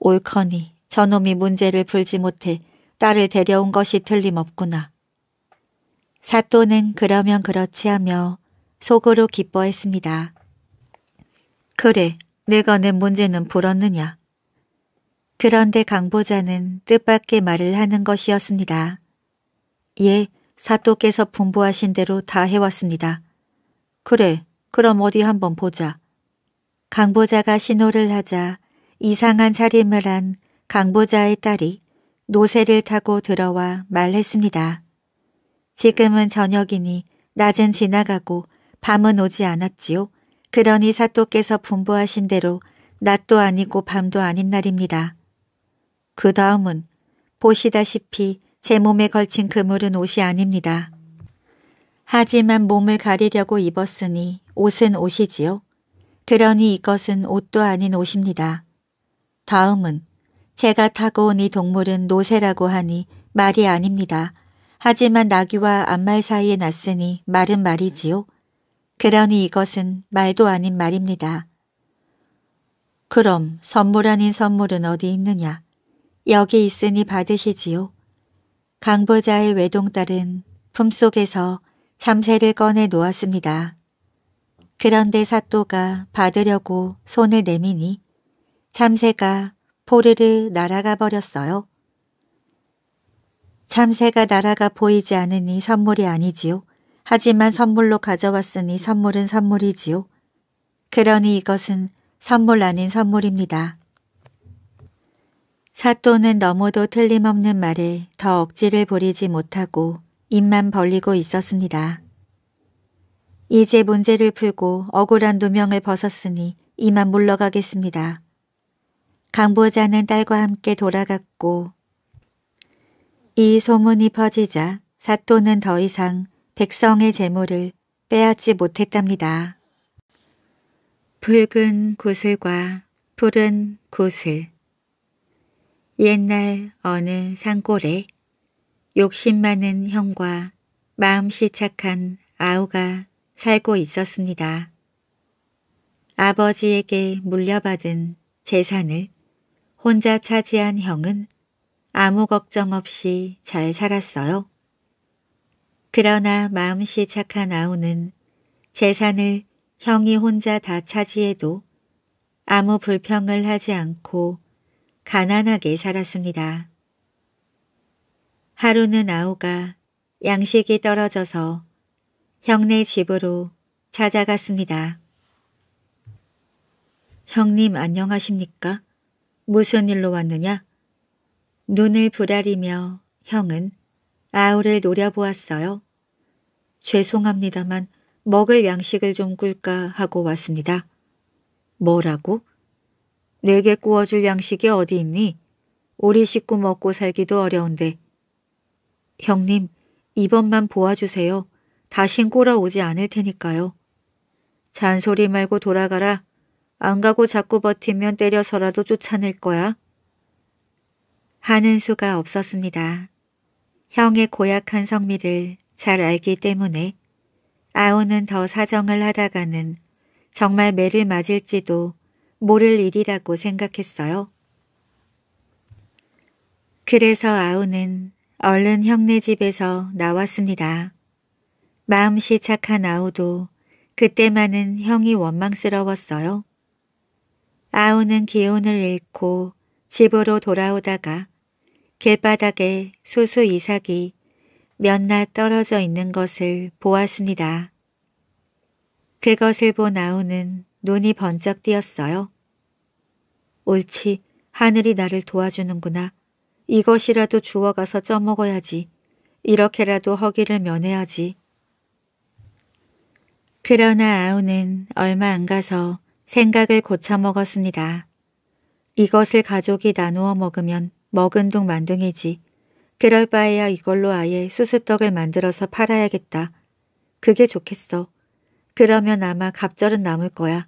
옳거니 저놈이 문제를 풀지 못해 딸을 데려온 것이 틀림없구나. 사또는 그러면 그렇지 하며 속으로 기뻐했습니다. 그래, 내가 낸 문제는 풀었느냐? 그런데 강보자는 뜻밖의 말을 하는 것이었습니다. 예, 사또께서 분부하신 대로 다 해왔습니다. 그래, 그럼 어디 한번 보자. 강보자가 신호를 하자 이상한 살림을 한 강보자의 딸이 노새를 타고 들어와 말했습니다. 지금은 저녁이니 낮은 지나가고 밤은 오지 않았지요. 그러니 사또께서 분부하신 대로 낮도 아니고 밤도 아닌 날입니다. 그 다음은 보시다시피 제 몸에 걸친 그물은 옷이 아닙니다. 하지만 몸을 가리려고 입었으니 옷은 옷이지요. 그러니 이것은 옷도 아닌 옷입니다. 다음은 제가 타고 온 이 동물은 노새라고 하니 말이 아닙니다. 하지만 나귀와 암말 사이에 났으니 말은 말이지요. 그러니 이것은 말도 아닌 말입니다. 그럼 선물 아닌 선물은 어디 있느냐? 여기 있으니 받으시지요. 강보자의 외동딸은 품속에서 참새를 꺼내 놓았습니다. 그런데 사또가 받으려고 손을 내미니 참새가 포르르 날아가 버렸어요. 참새가 날아가 보이지 않으니 선물이 아니지요. 하지만 선물로 가져왔으니 선물은 선물이지요. 그러니 이것은 선물 아닌 선물입니다. 사또는 너무도 틀림없는 말에 더 억지를 부리지 못하고 입만 벌리고 있었습니다. 이제 문제를 풀고 억울한 누명을 벗었으니 이만 물러가겠습니다. 강보자는 딸과 함께 돌아갔고 이 소문이 퍼지자 사또는 더 이상 백성의 재물을 빼앗지 못했답니다. 붉은 구슬과 푸른 구슬 옛날 어느 산골에 욕심 많은 형과 마음씨 착한 아우가 살고 있었습니다. 아버지에게 물려받은 재산을 혼자 차지한 형은 아무 걱정 없이 잘 살았어요. 그러나 마음씨 착한 아우는 재산을 형이 혼자 다 차지해도 아무 불평을 하지 않고 가난하게 살았습니다. 하루는 아우가 양식이 떨어져서 형네 집으로 찾아갔습니다. 형님 안녕하십니까? 무슨 일로 왔느냐? 눈을 부라리며 형은 아우를 노려보았어요. 죄송합니다만 먹을 양식을 좀굴까 하고 왔습니다. 뭐라고? 내게 구워줄 양식이 어디 있니? 우리 식구 먹고 살기도 어려운데. 형님, 이번만 보아주세요. 다신 꼬라오지 않을 테니까요. 잔소리 말고 돌아가라. 안 가고 자꾸 버티면 때려서라도 쫓아낼 거야. 하는 수가 없었습니다. 형의 고약한 성미를 잘 알기 때문에 아오는 더 사정을 하다가는 정말 매를 맞을지도 모를 일이라고 생각했어요. 그래서 아우는 얼른 형네 집에서 나왔습니다. 마음씨 착한 아우도 그때만은 형이 원망스러웠어요. 아우는 기운을 잃고 집으로 돌아오다가 길바닥에 수수 이삭이 몇나 떨어져 있는 것을 보았습니다. 그것을 본 아우는 눈이 번쩍 띄었어요. 옳지, 하늘이 나를 도와주는구나. 이것이라도 주워가서 쪄먹어야지. 이렇게라도 허기를 면해야지. 그러나 아우는 얼마 안 가서 생각을 고쳐먹었습니다. 이것을 가족이 나누어 먹으면 먹은 둥 만둥이지. 그럴 바에야 이걸로 아예 수수떡을 만들어서 팔아야겠다. 그게 좋겠어. 그러면 아마 갑절은 남을 거야.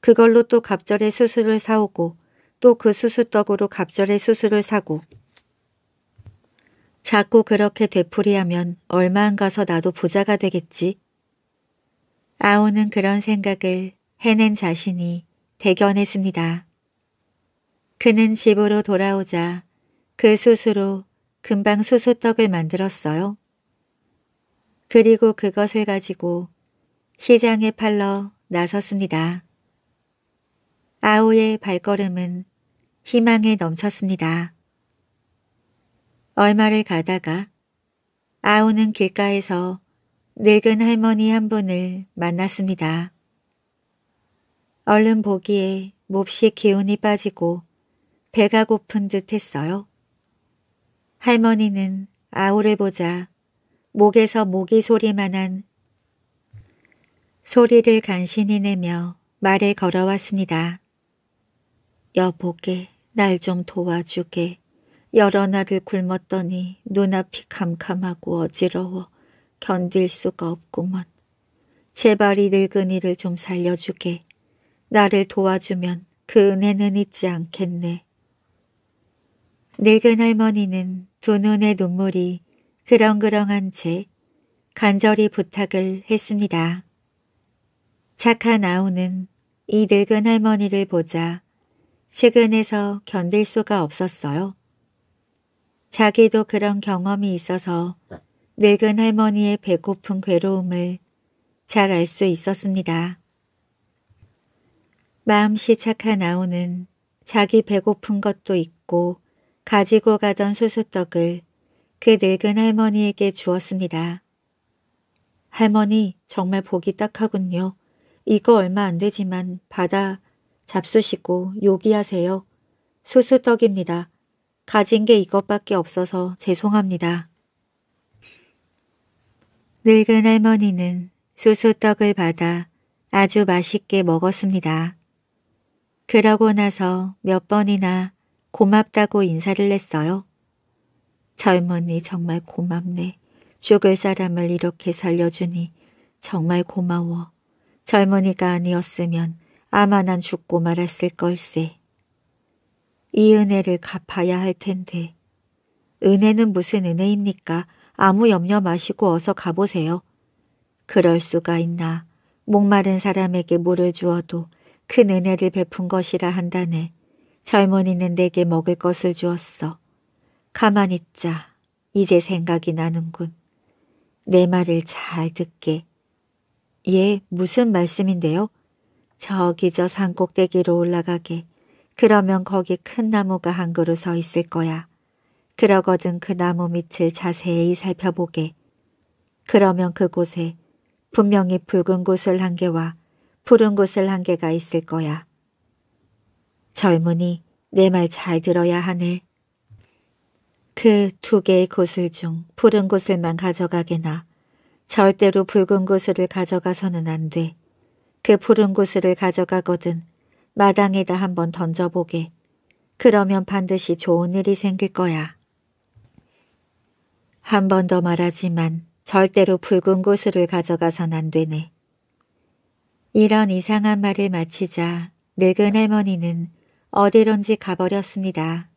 그걸로 또 갑절의 수수를 사오고 또 그 수수떡으로 갑절의 수수를 사고 자꾸 그렇게 되풀이하면 얼마 안 가서 나도 부자가 되겠지. 아오는 그런 생각을 해낸 자신이 대견했습니다. 그는 집으로 돌아오자 그 수수로 금방 수수떡을 만들었어요. 그리고 그것을 가지고 시장에 팔러 나섰습니다. 아오의 발걸음은 희망에 넘쳤습니다. 얼마를 가다가 아오는 길가에서 늙은 할머니 한 분을 만났습니다. 얼른 보기에 몹시 기운이 빠지고 배가 고픈 듯 했어요. 할머니는 아오를 보자 목에서 모기 소리만한 소리를 간신히 내며 말을 걸어왔습니다. 여보게 날 좀 도와주게. 여러 날을 굶었더니 눈앞이 캄캄하고 어지러워 견딜 수가 없구먼. 제발 이 늙은이를 좀 살려주게. 나를 도와주면 그 은혜는 잊지 않겠네. 늙은 할머니는 두눈에 눈물이 그렁그렁한 채 간절히 부탁을 했습니다. 착한 아우는 이 늙은 할머니를 보자 측은해서 견딜 수가 없었어요. 자기도 그런 경험이 있어서 늙은 할머니의 배고픈 괴로움을 잘 알 수 있었습니다. 마음씨 착한 아오는 자기 배고픈 것도 있고 가지고 가던 수수떡을 그 늙은 할머니에게 주었습니다. 할머니 정말 보기 딱하군요. 이거 얼마 안 되지만 받아 잡수시고 요기하세요. 수수떡입니다. 가진 게 이것밖에 없어서 죄송합니다. 늙은 할머니는 수수떡을 받아 아주 맛있게 먹었습니다. 그러고 나서 몇 번이나 고맙다고 인사를 했어요. 젊은이 정말 고맙네. 죽을 사람을 이렇게 살려주니 정말 고마워. 젊은이가 아니었으면 아마 난 죽고 말았을 걸세. 이 은혜를 갚아야 할 텐데. 은혜는 무슨 은혜입니까? 아무 염려 마시고 어서 가보세요. 그럴 수가 있나. 목마른 사람에게 물을 주어도 큰 은혜를 베푼 것이라 한다네. 젊은이는 내게 먹을 것을 주었어. 가만 있자. 이제 생각이 나는군. 내 말을 잘 듣게. 예, 무슨 말씀인데요? 저기 저 산 꼭대기로 올라가게. 그러면 거기 큰 나무가 한 그루 서 있을 거야. 그러거든 그 나무 밑을 자세히 살펴보게. 그러면 그곳에 분명히 붉은 구슬 한 개와 푸른 구슬 한 개가 있을 거야. 젊은이 내 말 잘 들어야 하네. 그 두 개의 구슬 중 푸른 구슬만 가져가게나 절대로 붉은 구슬을 가져가서는 안 돼. 그 푸른 구슬을 가져가거든 마당에다 한번 던져보게. 그러면 반드시 좋은 일이 생길 거야. 한 번 더 말하지만 절대로 붉은 구슬을 가져가선 안 되네. 이런 이상한 말을 마치자 늙은 할머니는 어디론지 가버렸습니다.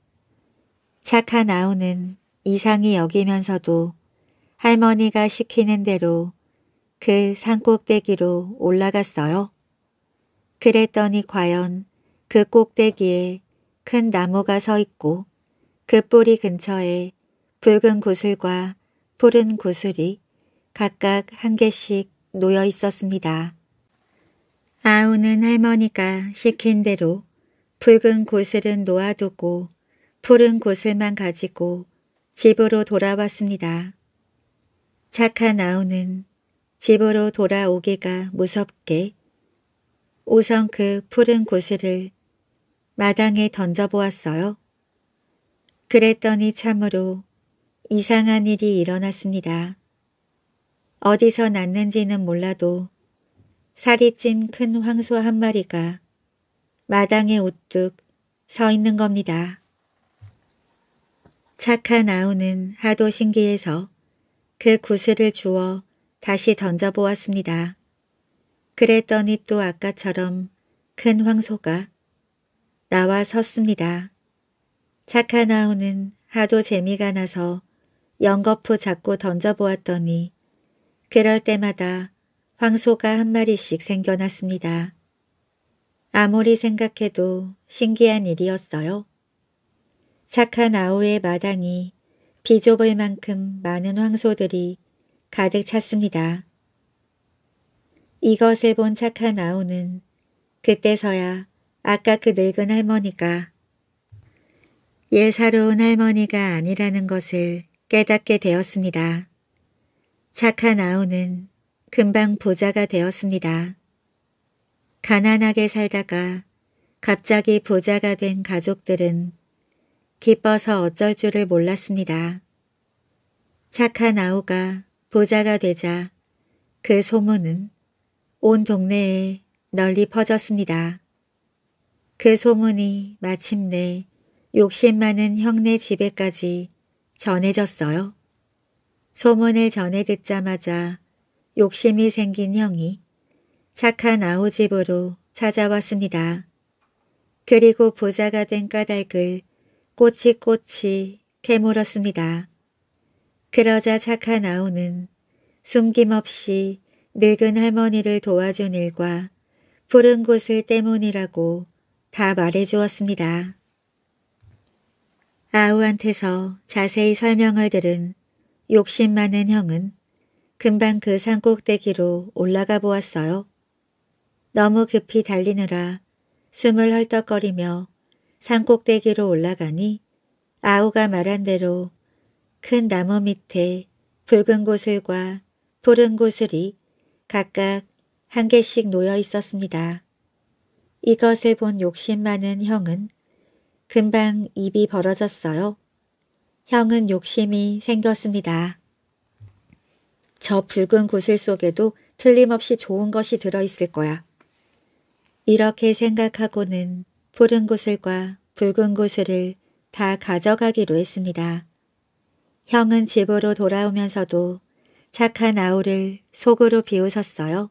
착한 아우는 이상이 여기면서도 할머니가 시키는 대로 그 산꼭대기로 올라갔어요. 그랬더니 과연 그 꼭대기에 큰 나무가 서 있고 그 뿌리 근처에 붉은 구슬과 푸른 구슬이 각각 한 개씩 놓여 있었습니다. 아우는 할머니가 시킨 대로 붉은 구슬은 놓아두고 푸른 구슬만 가지고 집으로 돌아왔습니다. 착한 아우는 집으로 돌아오기가 무섭게 우선 그 푸른 구슬을 마당에 던져보았어요. 그랬더니 참으로 이상한 일이 일어났습니다. 어디서 났는지는 몰라도 살이 찐 큰 황소 한 마리가 마당에 우뚝 서 있는 겁니다. 착한 아우는 하도 신기해서 그 구슬을 주워 다시 던져보았습니다. 그랬더니 또 아까처럼 큰 황소가 나와 섰습니다. 착한아우는 하도 재미가 나서 연거푸 잡고 던져보았더니 그럴 때마다 황소가 한 마리씩 생겨났습니다. 아무리 생각해도 신기한 일이었어요. 착한 아우의 마당이 비좁을 만큼 많은 황소들이 가득 찼습니다. 이것을 본 착한 아우는 그때서야 아까 그 늙은 할머니가 예사로운 할머니가 아니라는 것을 깨닫게 되었습니다. 착한 아우는 금방 부자가 되었습니다. 가난하게 살다가 갑자기 부자가 된 가족들은 기뻐서 어쩔 줄을 몰랐습니다. 착한 아우가 부자가 되자 그 소문은 온 동네에 널리 퍼졌습니다. 그 소문이 마침내 욕심 많은 형네 집에까지 전해졌어요. 소문을 전해 듣자마자 욕심이 생긴 형이 착한 아우 집으로 찾아왔습니다. 그리고 부자가 된 까닭을 꼬치꼬치 캐물었습니다. 그러자 착한 아우는 숨김없이 늙은 할머니를 도와준 일과 푸른 곳을 때문이라고 다 말해주었습니다. 아우한테서 자세히 설명을 들은 욕심 많은 형은 금방 그 산꼭대기로 올라가 보았어요. 너무 급히 달리느라 숨을 헐떡거리며 산꼭대기로 올라가니 아우가 말한 대로 큰 그 나무 밑에 붉은 구슬과 푸른 구슬이 각각 한 개씩 놓여 있었습니다. 이것을 본 욕심 많은 형은 금방 입이 벌어졌어요. 형은 욕심이 생겼습니다. 저 붉은 구슬 속에도 틀림없이 좋은 것이 들어있을 거야. 이렇게 생각하고는 푸른 구슬과 붉은 구슬을 다 가져가기로 했습니다. 형은 집으로 돌아오면서도 착한 아우를 속으로 비웃었어요.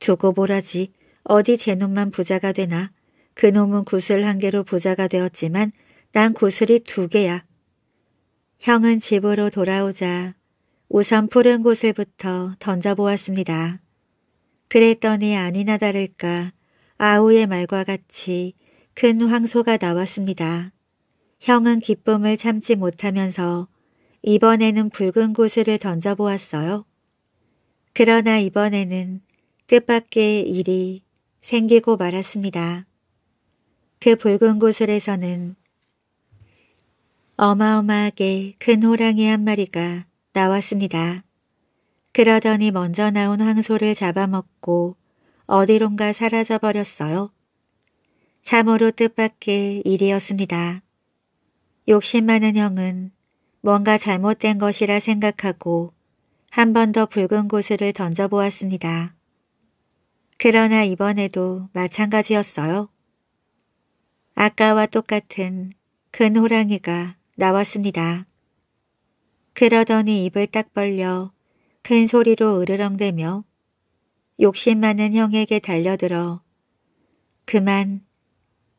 두고 보라지 어디 제놈만 부자가 되나 그놈은 구슬 한 개로 부자가 되었지만 난 구슬이 두 개야. 형은 집으로 돌아오자 우선 푸른 구슬부터 던져보았습니다. 그랬더니 아니나 다를까 아우의 말과 같이 큰 황소가 나왔습니다. 형은 기쁨을 참지 못하면서 이번에는 붉은 구슬을 던져보았어요. 그러나 이번에는 뜻밖의 일이 생기고 말았습니다. 그 붉은 구슬에서는 어마어마하게 큰 호랑이 한 마리가 나왔습니다. 그러더니 먼저 나온 황소를 잡아먹고 어디론가 사라져버렸어요. 참으로 뜻밖의 일이었습니다. 욕심 많은 형은 뭔가 잘못된 것이라 생각하고 한 번 더 붉은 구슬을 던져보았습니다. 그러나 이번에도 마찬가지였어요. 아까와 똑같은 큰 호랑이가 나왔습니다. 그러더니 입을 딱 벌려 큰 소리로 으르렁대며 욕심 많은 형에게 달려들어 그만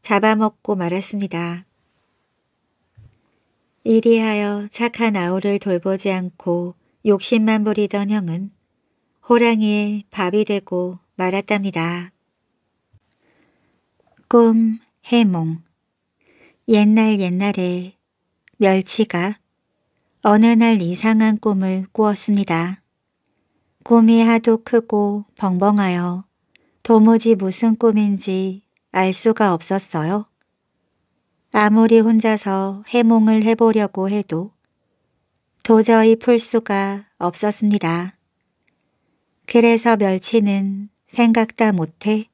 잡아먹고 말았습니다. 이리하여 착한 아우를 돌보지 않고 욕심만 부리던 형은 호랑이의 밥이 되고 말았답니다. 꿈, 해몽 옛날 옛날에 멸치가 어느 날 이상한 꿈을 꾸었습니다. 꿈이 하도 크고 벙벙하여 도무지 무슨 꿈인지 알 수가 없었어요. 아무리 혼자서 해몽을 해보려고 해도 도저히 풀 수가 없었습니다. 그래서 멸치는 생각다 못해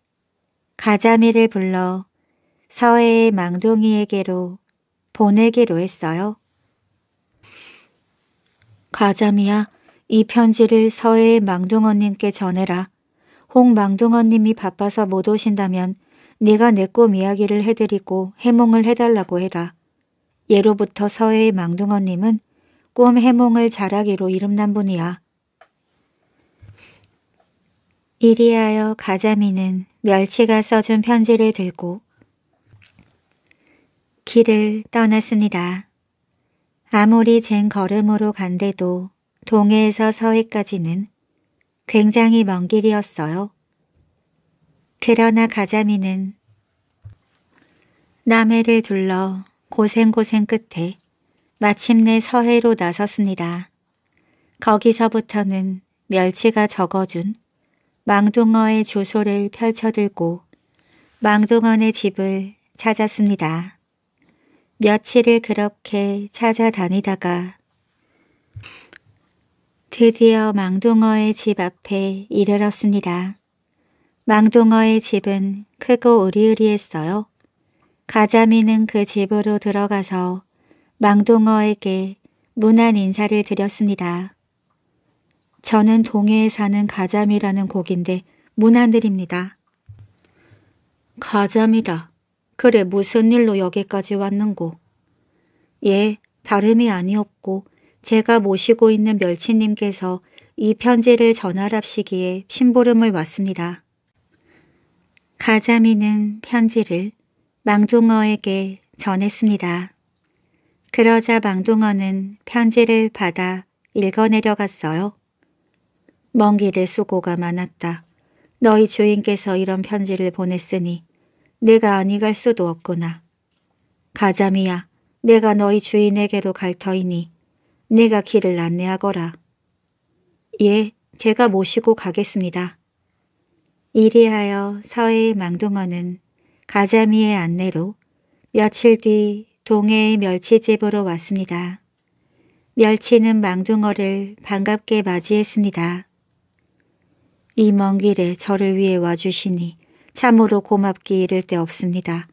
가자미를 불러 서해의 망둥이에게로 보내기로 했어요. 가자미야, 이 편지를 서해의 망둥어님께 전해라. 홍망둥어님이 바빠서 못 오신다면 네가 내 꿈 이야기를 해드리고 해몽을 해달라고 해라. 예로부터 서해의 망둥어님은 꿈 해몽을 잘하기로 이름난 분이야. 이리하여 가자미는 멸치가 써준 편지를 들고 길을 떠났습니다. 아무리 쟁 걸음으로 간대도 동해에서 서해까지는 굉장히 먼 길이었어요. 그러나 가자미는 남해를 둘러 고생고생 끝에 마침내 서해로 나섰습니다. 거기서부터는 멸치가 적어준 망둥어의 조소를 펼쳐들고 망둥어의 집을 찾았습니다. 며칠을 그렇게 찾아다니다가 드디어 망둥어의 집 앞에 이르렀습니다. 망둥어의 집은 크고 으리으리했어요. 가자미는 그 집으로 들어가서 망둥어에게 무난 인사를 드렸습니다. 저는 동해에 사는 가자미라는 곡인데 문안드립니다. 가자미라. 그래 무슨 일로 여기까지 왔는고. 예, 다름이 아니었고 제가 모시고 있는 멸치님께서 이 편지를 전하랍시기에 심부름을 왔습니다. 가자미는 편지를 망둥어에게 전했습니다. 그러자 망둥어는 편지를 받아 읽어내려갔어요. 먼 길에 수고가 많았다. 너희 주인께서 이런 편지를 보냈으니 내가 아니 갈 수도 없구나. 가자미야, 내가 너희 주인에게로 갈 터이니 내가 길을 안내하거라. 예, 제가 모시고 가겠습니다. 이리하여 서해의 망둥어는 가자미의 안내로 며칠 뒤 동해의 멸치집으로 왔습니다. 멸치는 망둥어를 반갑게 맞이했습니다. 이 먼 길에 저를 위해 와주시니 참으로 고맙기 이를 데 없습니다.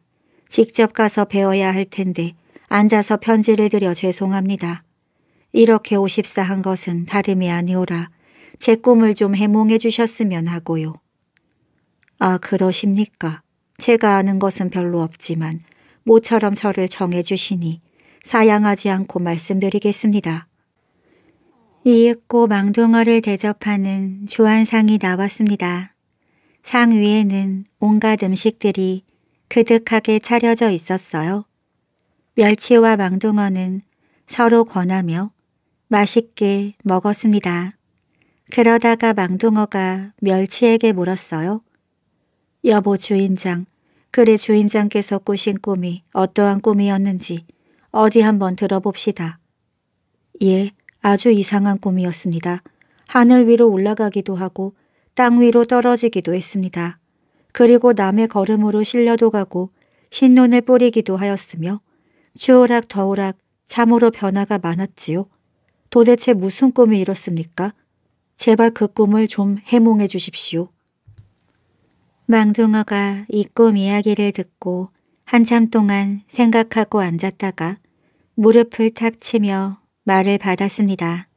직접 가서 배워야 할 텐데 앉아서 편지를 드려 죄송합니다. 이렇게 오십사 한 것은 다름이 아니오라 제 꿈을 좀 해몽해 주셨으면 하고요. 아, 그러십니까? 제가 아는 것은 별로 없지만 모처럼 저를 정해주시니 사양하지 않고 말씀드리겠습니다. 이윽고 망둥어를 대접하는 주안상이 나왔습니다. 상 위에는 온갖 음식들이 그득하게 차려져 있었어요. 멸치와 망둥어는 서로 권하며 맛있게 먹었습니다. 그러다가 망둥어가 멸치에게 물었어요. 여보 주인장, 그래 주인장께서 꾸신 꿈이 어떠한 꿈이었는지 어디 한번 들어봅시다. 예, 아주 이상한 꿈이었습니다. 하늘 위로 올라가기도 하고 땅 위로 떨어지기도 했습니다. 그리고 남의 걸음으로 실려도 가고 흰눈을 뿌리기도 하였으며 추오락 더오락 참으로 변화가 많았지요. 도대체 무슨 꿈이 이렇습니까? 제발 그 꿈을 좀 해몽해 주십시오. 망둥어가 이 꿈 이야기를 듣고 한참 동안 생각하고 앉았다가 무릎을 탁 치며 말을 받았습니다.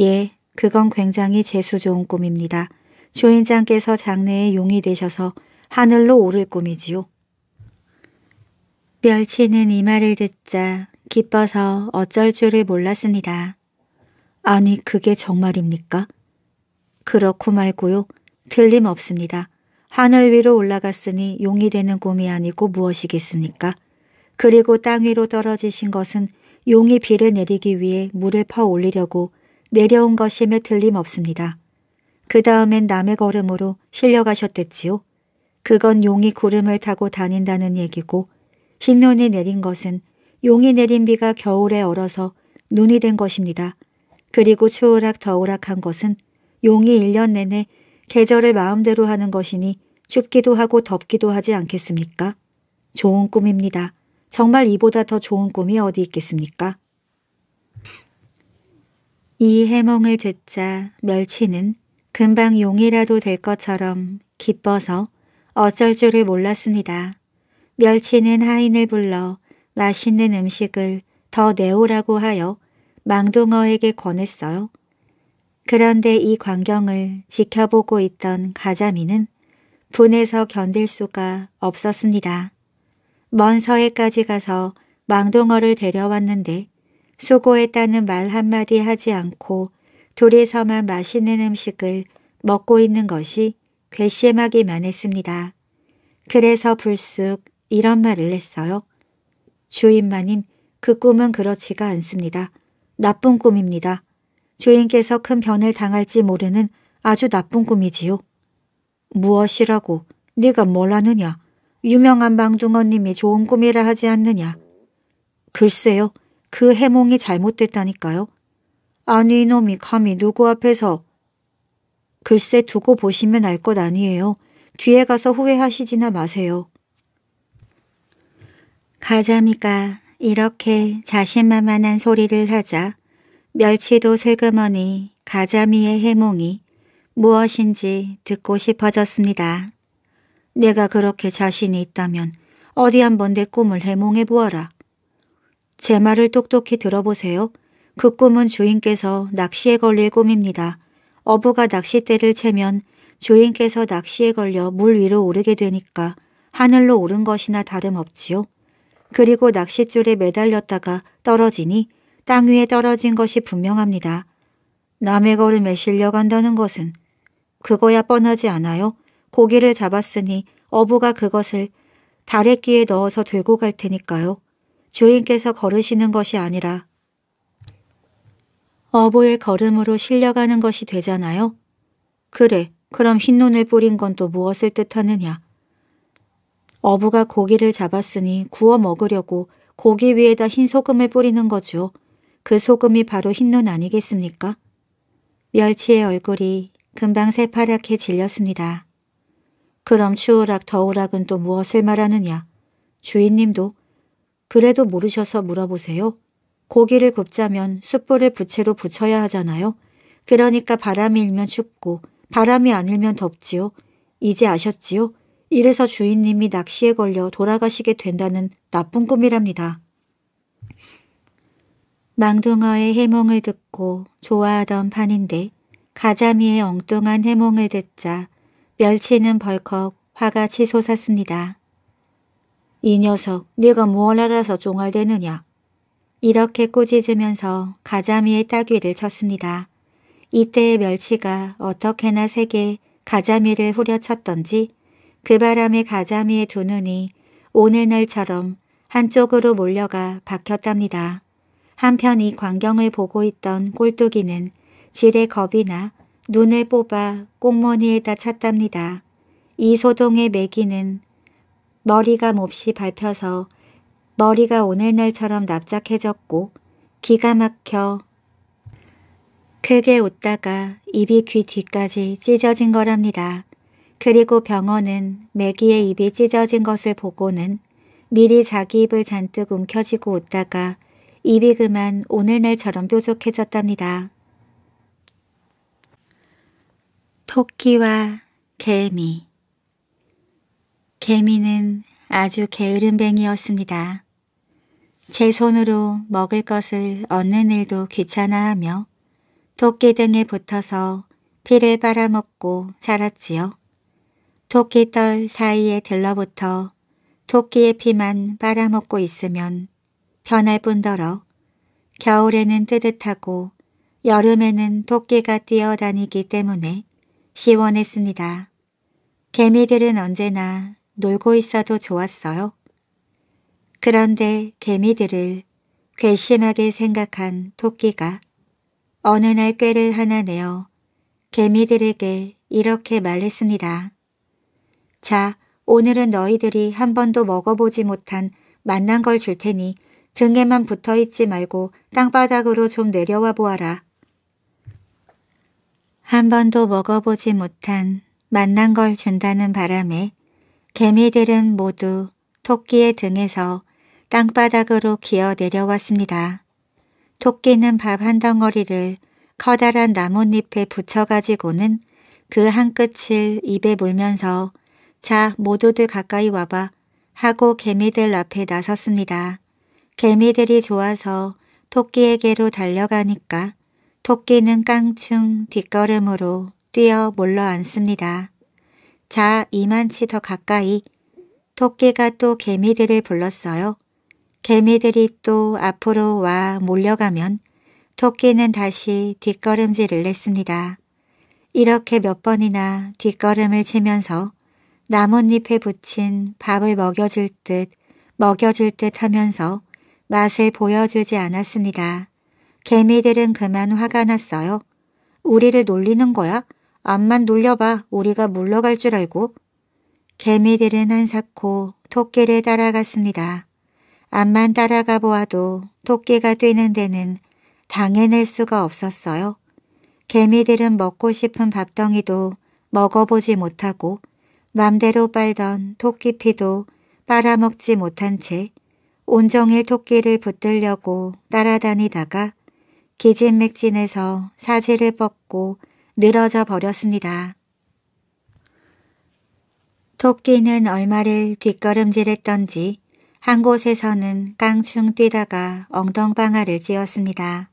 예, 그건 굉장히 재수 좋은 꿈입니다. 주인장께서 장래에 용이 되셔서 하늘로 오를 꿈이지요. 멸치는 이 말을 듣자 기뻐서 어쩔 줄을 몰랐습니다. 아니 그게 정말입니까? 그렇고 말고요. 틀림없습니다. 하늘 위로 올라갔으니 용이 되는 꿈이 아니고 무엇이겠습니까? 그리고 땅 위로 떨어지신 것은 용이 비를 내리기 위해 물을 퍼 올리려고 내려온 것임에 틀림없습니다. 그 다음엔 남의 걸음으로 실려가셨댔지요. 그건 용이 구름을 타고 다닌다는 얘기고 흰 눈이 내린 것은 용이 내린 비가 겨울에 얼어서 눈이 된 것입니다. 그리고 추우락 더우락한 것은 용이 1년 내내 계절을 마음대로 하는 것이니 춥기도 하고 덥기도 하지 않겠습니까? 좋은 꿈입니다. 정말 이보다 더 좋은 꿈이 어디 있겠습니까? 이 해몽을 듣자 멸치는 금방 용이라도 될 것처럼 기뻐서 어쩔 줄을 몰랐습니다. 멸치는 하인을 불러 맛있는 음식을 더 내오라고 하여 망둥어에게 권했어요. 그런데 이 광경을 지켜보고 있던 가자미는 분해서 견딜 수가 없었습니다. 먼 서해까지 가서 망동어를 데려왔는데 수고했다는 말 한마디 하지 않고 둘이서만 맛있는 음식을 먹고 있는 것이 괘씸하기만 했습니다. 그래서 불쑥 이런 말을 했어요. 주인 마님, 그 꿈은 그렇지가 않습니다. 나쁜 꿈입니다. 주인께서 큰 변을 당할지 모르는 아주 나쁜 꿈이지요. 무엇이라고 네가 뭘 아느냐? 유명한 방둥어님이 좋은 꿈이라 하지 않느냐? 글쎄요, 그 해몽이 잘못됐다니까요. 아니 이놈이 감히 누구 앞에서 글쎄 두고 보시면 알 것 아니에요. 뒤에 가서 후회하시지나 마세요. 가자미가 이렇게 자신만만한 소리를 하자 멸치도 슬그머니 가자미의 해몽이 무엇인지 듣고 싶어졌습니다. 내가 그렇게 자신이 있다면 어디 한번 내 꿈을 해몽해 보아라. 제 말을 똑똑히 들어보세요. 그 꿈은 주인께서 낚시에 걸릴 꿈입니다. 어부가 낚싯대를 채면 주인께서 낚시에 걸려 물 위로 오르게 되니까 하늘로 오른 것이나 다름없지요. 그리고 낚싯줄에 매달렸다가 떨어지니 땅 위에 떨어진 것이 분명합니다. 남의 걸음에 실려간다는 것은 그거야 뻔하지 않아요. 고기를 잡았으니 어부가 그것을 다래끼에 넣어서 들고 갈 테니까요. 주인께서 걸으시는 것이 아니라 어부의 걸음으로 실려가는 것이 되잖아요. 그래, 그럼 흰눈을 뿌린 건 또 무엇을 뜻하느냐. 어부가 고기를 잡았으니 구워 먹으려고 고기 위에다 흰 소금을 뿌리는 거죠. 그 소금이 바로 흰 눈 아니겠습니까? 멸치의 얼굴이 금방 새파랗게 질렸습니다. 그럼 추우락 더우락은 또 무엇을 말하느냐? 주인님도 그래도 모르셔서 물어보세요. 고기를 굽자면 숯불을 부채로 부쳐야 하잖아요. 그러니까 바람이 일면 춥고 바람이 안 일면 덥지요. 이제 아셨지요? 이래서 주인님이 낚시에 걸려 돌아가시게 된다는 나쁜 꿈이랍니다. 망둥어의 해몽을 듣고 좋아하던 판인데 가자미의 엉뚱한 해몽을 듣자 멸치는 벌컥 화가 치솟았습니다. 이 녀석 네가 무얼 알아서 종알대느냐. 이렇게 꾸짖으면서 가자미의 따귀를 쳤습니다. 이때의 멸치가 어떻게나 세게 가자미를 후려쳤던지 그 바람에 가자미의 두 눈이 오늘날처럼 한쪽으로 몰려가 박혔답니다. 한편 이 광경을 보고 있던 꼴뚜기는 지레 겁이 나 눈을 뽑아 꽁무니에다 찼답니다. 이 소동의 매기는 머리가 몹시 밟혀서 머리가 오늘날처럼 납작해졌고 기가 막혀 크게 웃다가 입이 귀 뒤까지 찢어진 거랍니다. 그리고 병원은 매기의 입이 찢어진 것을 보고는 미리 자기 입을 잔뜩 움켜쥐고 웃다가 입이 그만 오늘날처럼 뾰족해졌답니다. 토끼와 개미 개미는 아주 게으름뱅이였습니다. 제 손으로 먹을 것을 얻는 일도 귀찮아하며 토끼 등에 붙어서 피를 빨아먹고 살았지요. 토끼떨 사이에 들러붙어 토끼의 피만 빨아먹고 있으면 변할 뿐더러 겨울에는 뜨뜻하고 여름에는 토끼가 뛰어다니기 때문에 시원했습니다. 개미들은 언제나 놀고 있어도 좋았어요. 그런데 개미들을 괘씸하게 생각한 토끼가 어느 날 꾀를 하나 내어 개미들에게 이렇게 말했습니다. 자, 오늘은 너희들이 한 번도 먹어보지 못한 맛난 걸 줄 테니 등에만 붙어 있지 말고 땅바닥으로 좀 내려와 보아라. 한 번도 먹어보지 못한 만난 걸 준다는 바람에 개미들은 모두 토끼의 등에서 땅바닥으로 기어 내려왔습니다. 토끼는 밥 한 덩어리를 커다란 나뭇잎에 붙여가지고는 그 한 끝을 입에 물면서 자 모두들 가까이 와봐 하고 개미들 앞에 나섰습니다. 개미들이 좋아서 토끼에게로 달려가니까 토끼는 깡충 뒷걸음으로 뛰어 몰러앉습니다. 자 이만치 더 가까이 토끼가 또 개미들을 불렀어요. 개미들이 또 앞으로 와 몰려가면 토끼는 다시 뒷걸음질을 냈습니다. 이렇게 몇 번이나 뒷걸음을 치면서 나뭇잎에 붙인 밥을 먹여줄 듯 먹여줄 듯 하면서 맛을 보여주지 않았습니다. 개미들은 그만 화가 났어요. 우리를 놀리는 거야? 암만 놀려봐 우리가 물러갈 줄 알고. 개미들은 한사코 토끼를 따라갔습니다. 암만 따라가 보아도 토끼가 뛰는 데는 당해낼 수가 없었어요. 개미들은 먹고 싶은 밥덩이도 먹어보지 못하고 맘대로 빨던 토끼피도 빨아먹지 못한 채 온종일 토끼를 붙들려고 따라다니다가 기진맥진해서 사지를 뻗고 늘어져 버렸습니다. 토끼는 얼마를 뒷걸음질했던지 한 곳에서는 깡충 뛰다가 엉덩방아를 찧었습니다.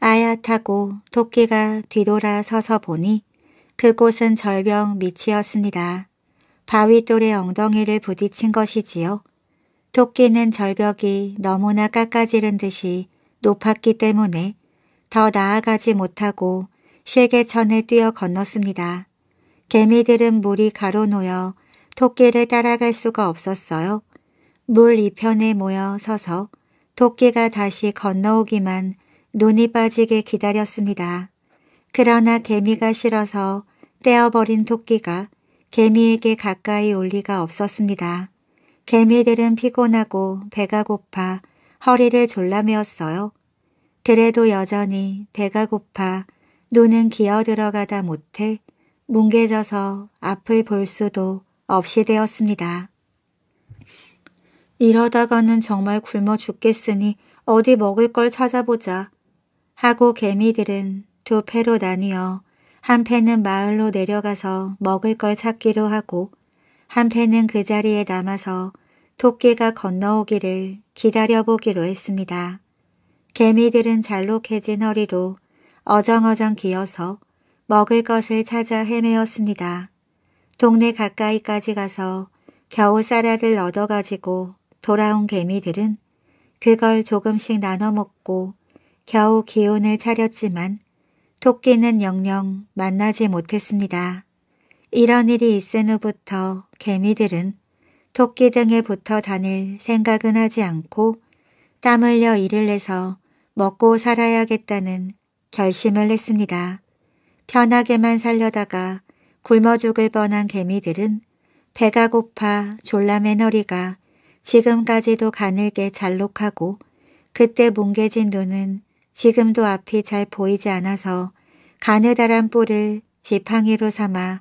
아야타고 토끼가 뒤돌아 서서 보니 그곳은 절벽 밑이었습니다. 바위 돌에 엉덩이를 부딪힌 것이지요. 토끼는 절벽이 너무나 깎아지른 듯이 높았기 때문에 더 나아가지 못하고 실개천을 뛰어 건넜습니다. 개미들은 물이 가로놓여 토끼를 따라갈 수가 없었어요. 물 이편에 모여 서서 토끼가 다시 건너오기만 눈이 빠지게 기다렸습니다. 그러나 개미가 싫어서 떼어버린 토끼가 개미에게 가까이 올 리가 없었습니다. 개미들은 피곤하고 배가 고파 허리를 졸라매었어요. 그래도 여전히 배가 고파 눈은 기어 들어가다 못해 뭉개져서 앞을 볼 수도 없이 되었습니다. 이러다가는 정말 굶어 죽겠으니 어디 먹을 걸 찾아보자 하고 개미들은 두 패로 나뉘어 한 패는 마을로 내려가서 먹을 걸 찾기로 하고 한 패는 그 자리에 남아서 토끼가 건너오기를 기다려보기로 했습니다. 개미들은 잘록해진 허리로 어정어정 기어서 먹을 것을 찾아 헤매었습니다. 동네 가까이까지 가서 겨우 쌀알을 얻어가지고 돌아온 개미들은 그걸 조금씩 나눠 먹고 겨우 기운을 차렸지만 토끼는 영영 만나지 못했습니다. 이런 일이 있은 후부터 개미들은 토끼 등에 붙어 다닐 생각은 하지 않고 땀 흘려 일을 해서 먹고 살아야겠다는 결심을 했습니다. 편하게만 살려다가 굶어 죽을 뻔한 개미들은 배가 고파 졸라맨 허리가 지금까지도 가늘게 잘록하고 그때 뭉개진 눈은 지금도 앞이 잘 보이지 않아서 가느다란 뿔을 지팡이로 삼아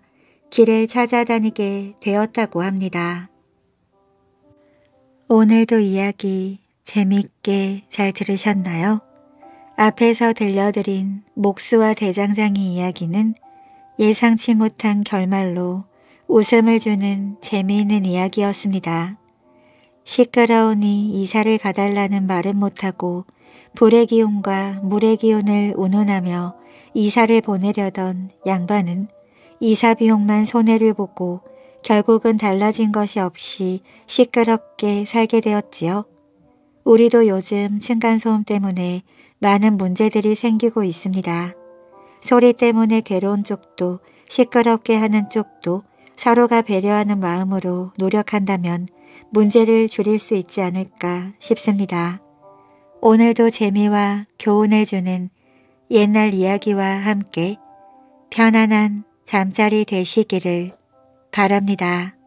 길을 찾아다니게 되었다고 합니다. 오늘도 이야기 재밌게 잘 들으셨나요? 앞에서 들려드린 목수와 대장장이 이야기는 예상치 못한 결말로 웃음을 주는 재미있는 이야기였습니다. 시끄러우니 이사를 가달라는 말은 못하고 불의 기운과 물의 기운을 운운하며 이사를 보내려던 양반은 이사 비용만 손해를 보고 결국은 달라진 것이 없이 시끄럽게 살게 되었지요. 우리도 요즘 층간소음 때문에 많은 문제들이 생기고 있습니다. 소리 때문에 괴로운 쪽도 시끄럽게 하는 쪽도 서로가 배려하는 마음으로 노력한다면 문제를 줄일 수 있지 않을까 싶습니다. 오늘도 재미와 교훈을 주는 옛날 이야기와 함께 편안한 잠자리 되시기를 바랍니다.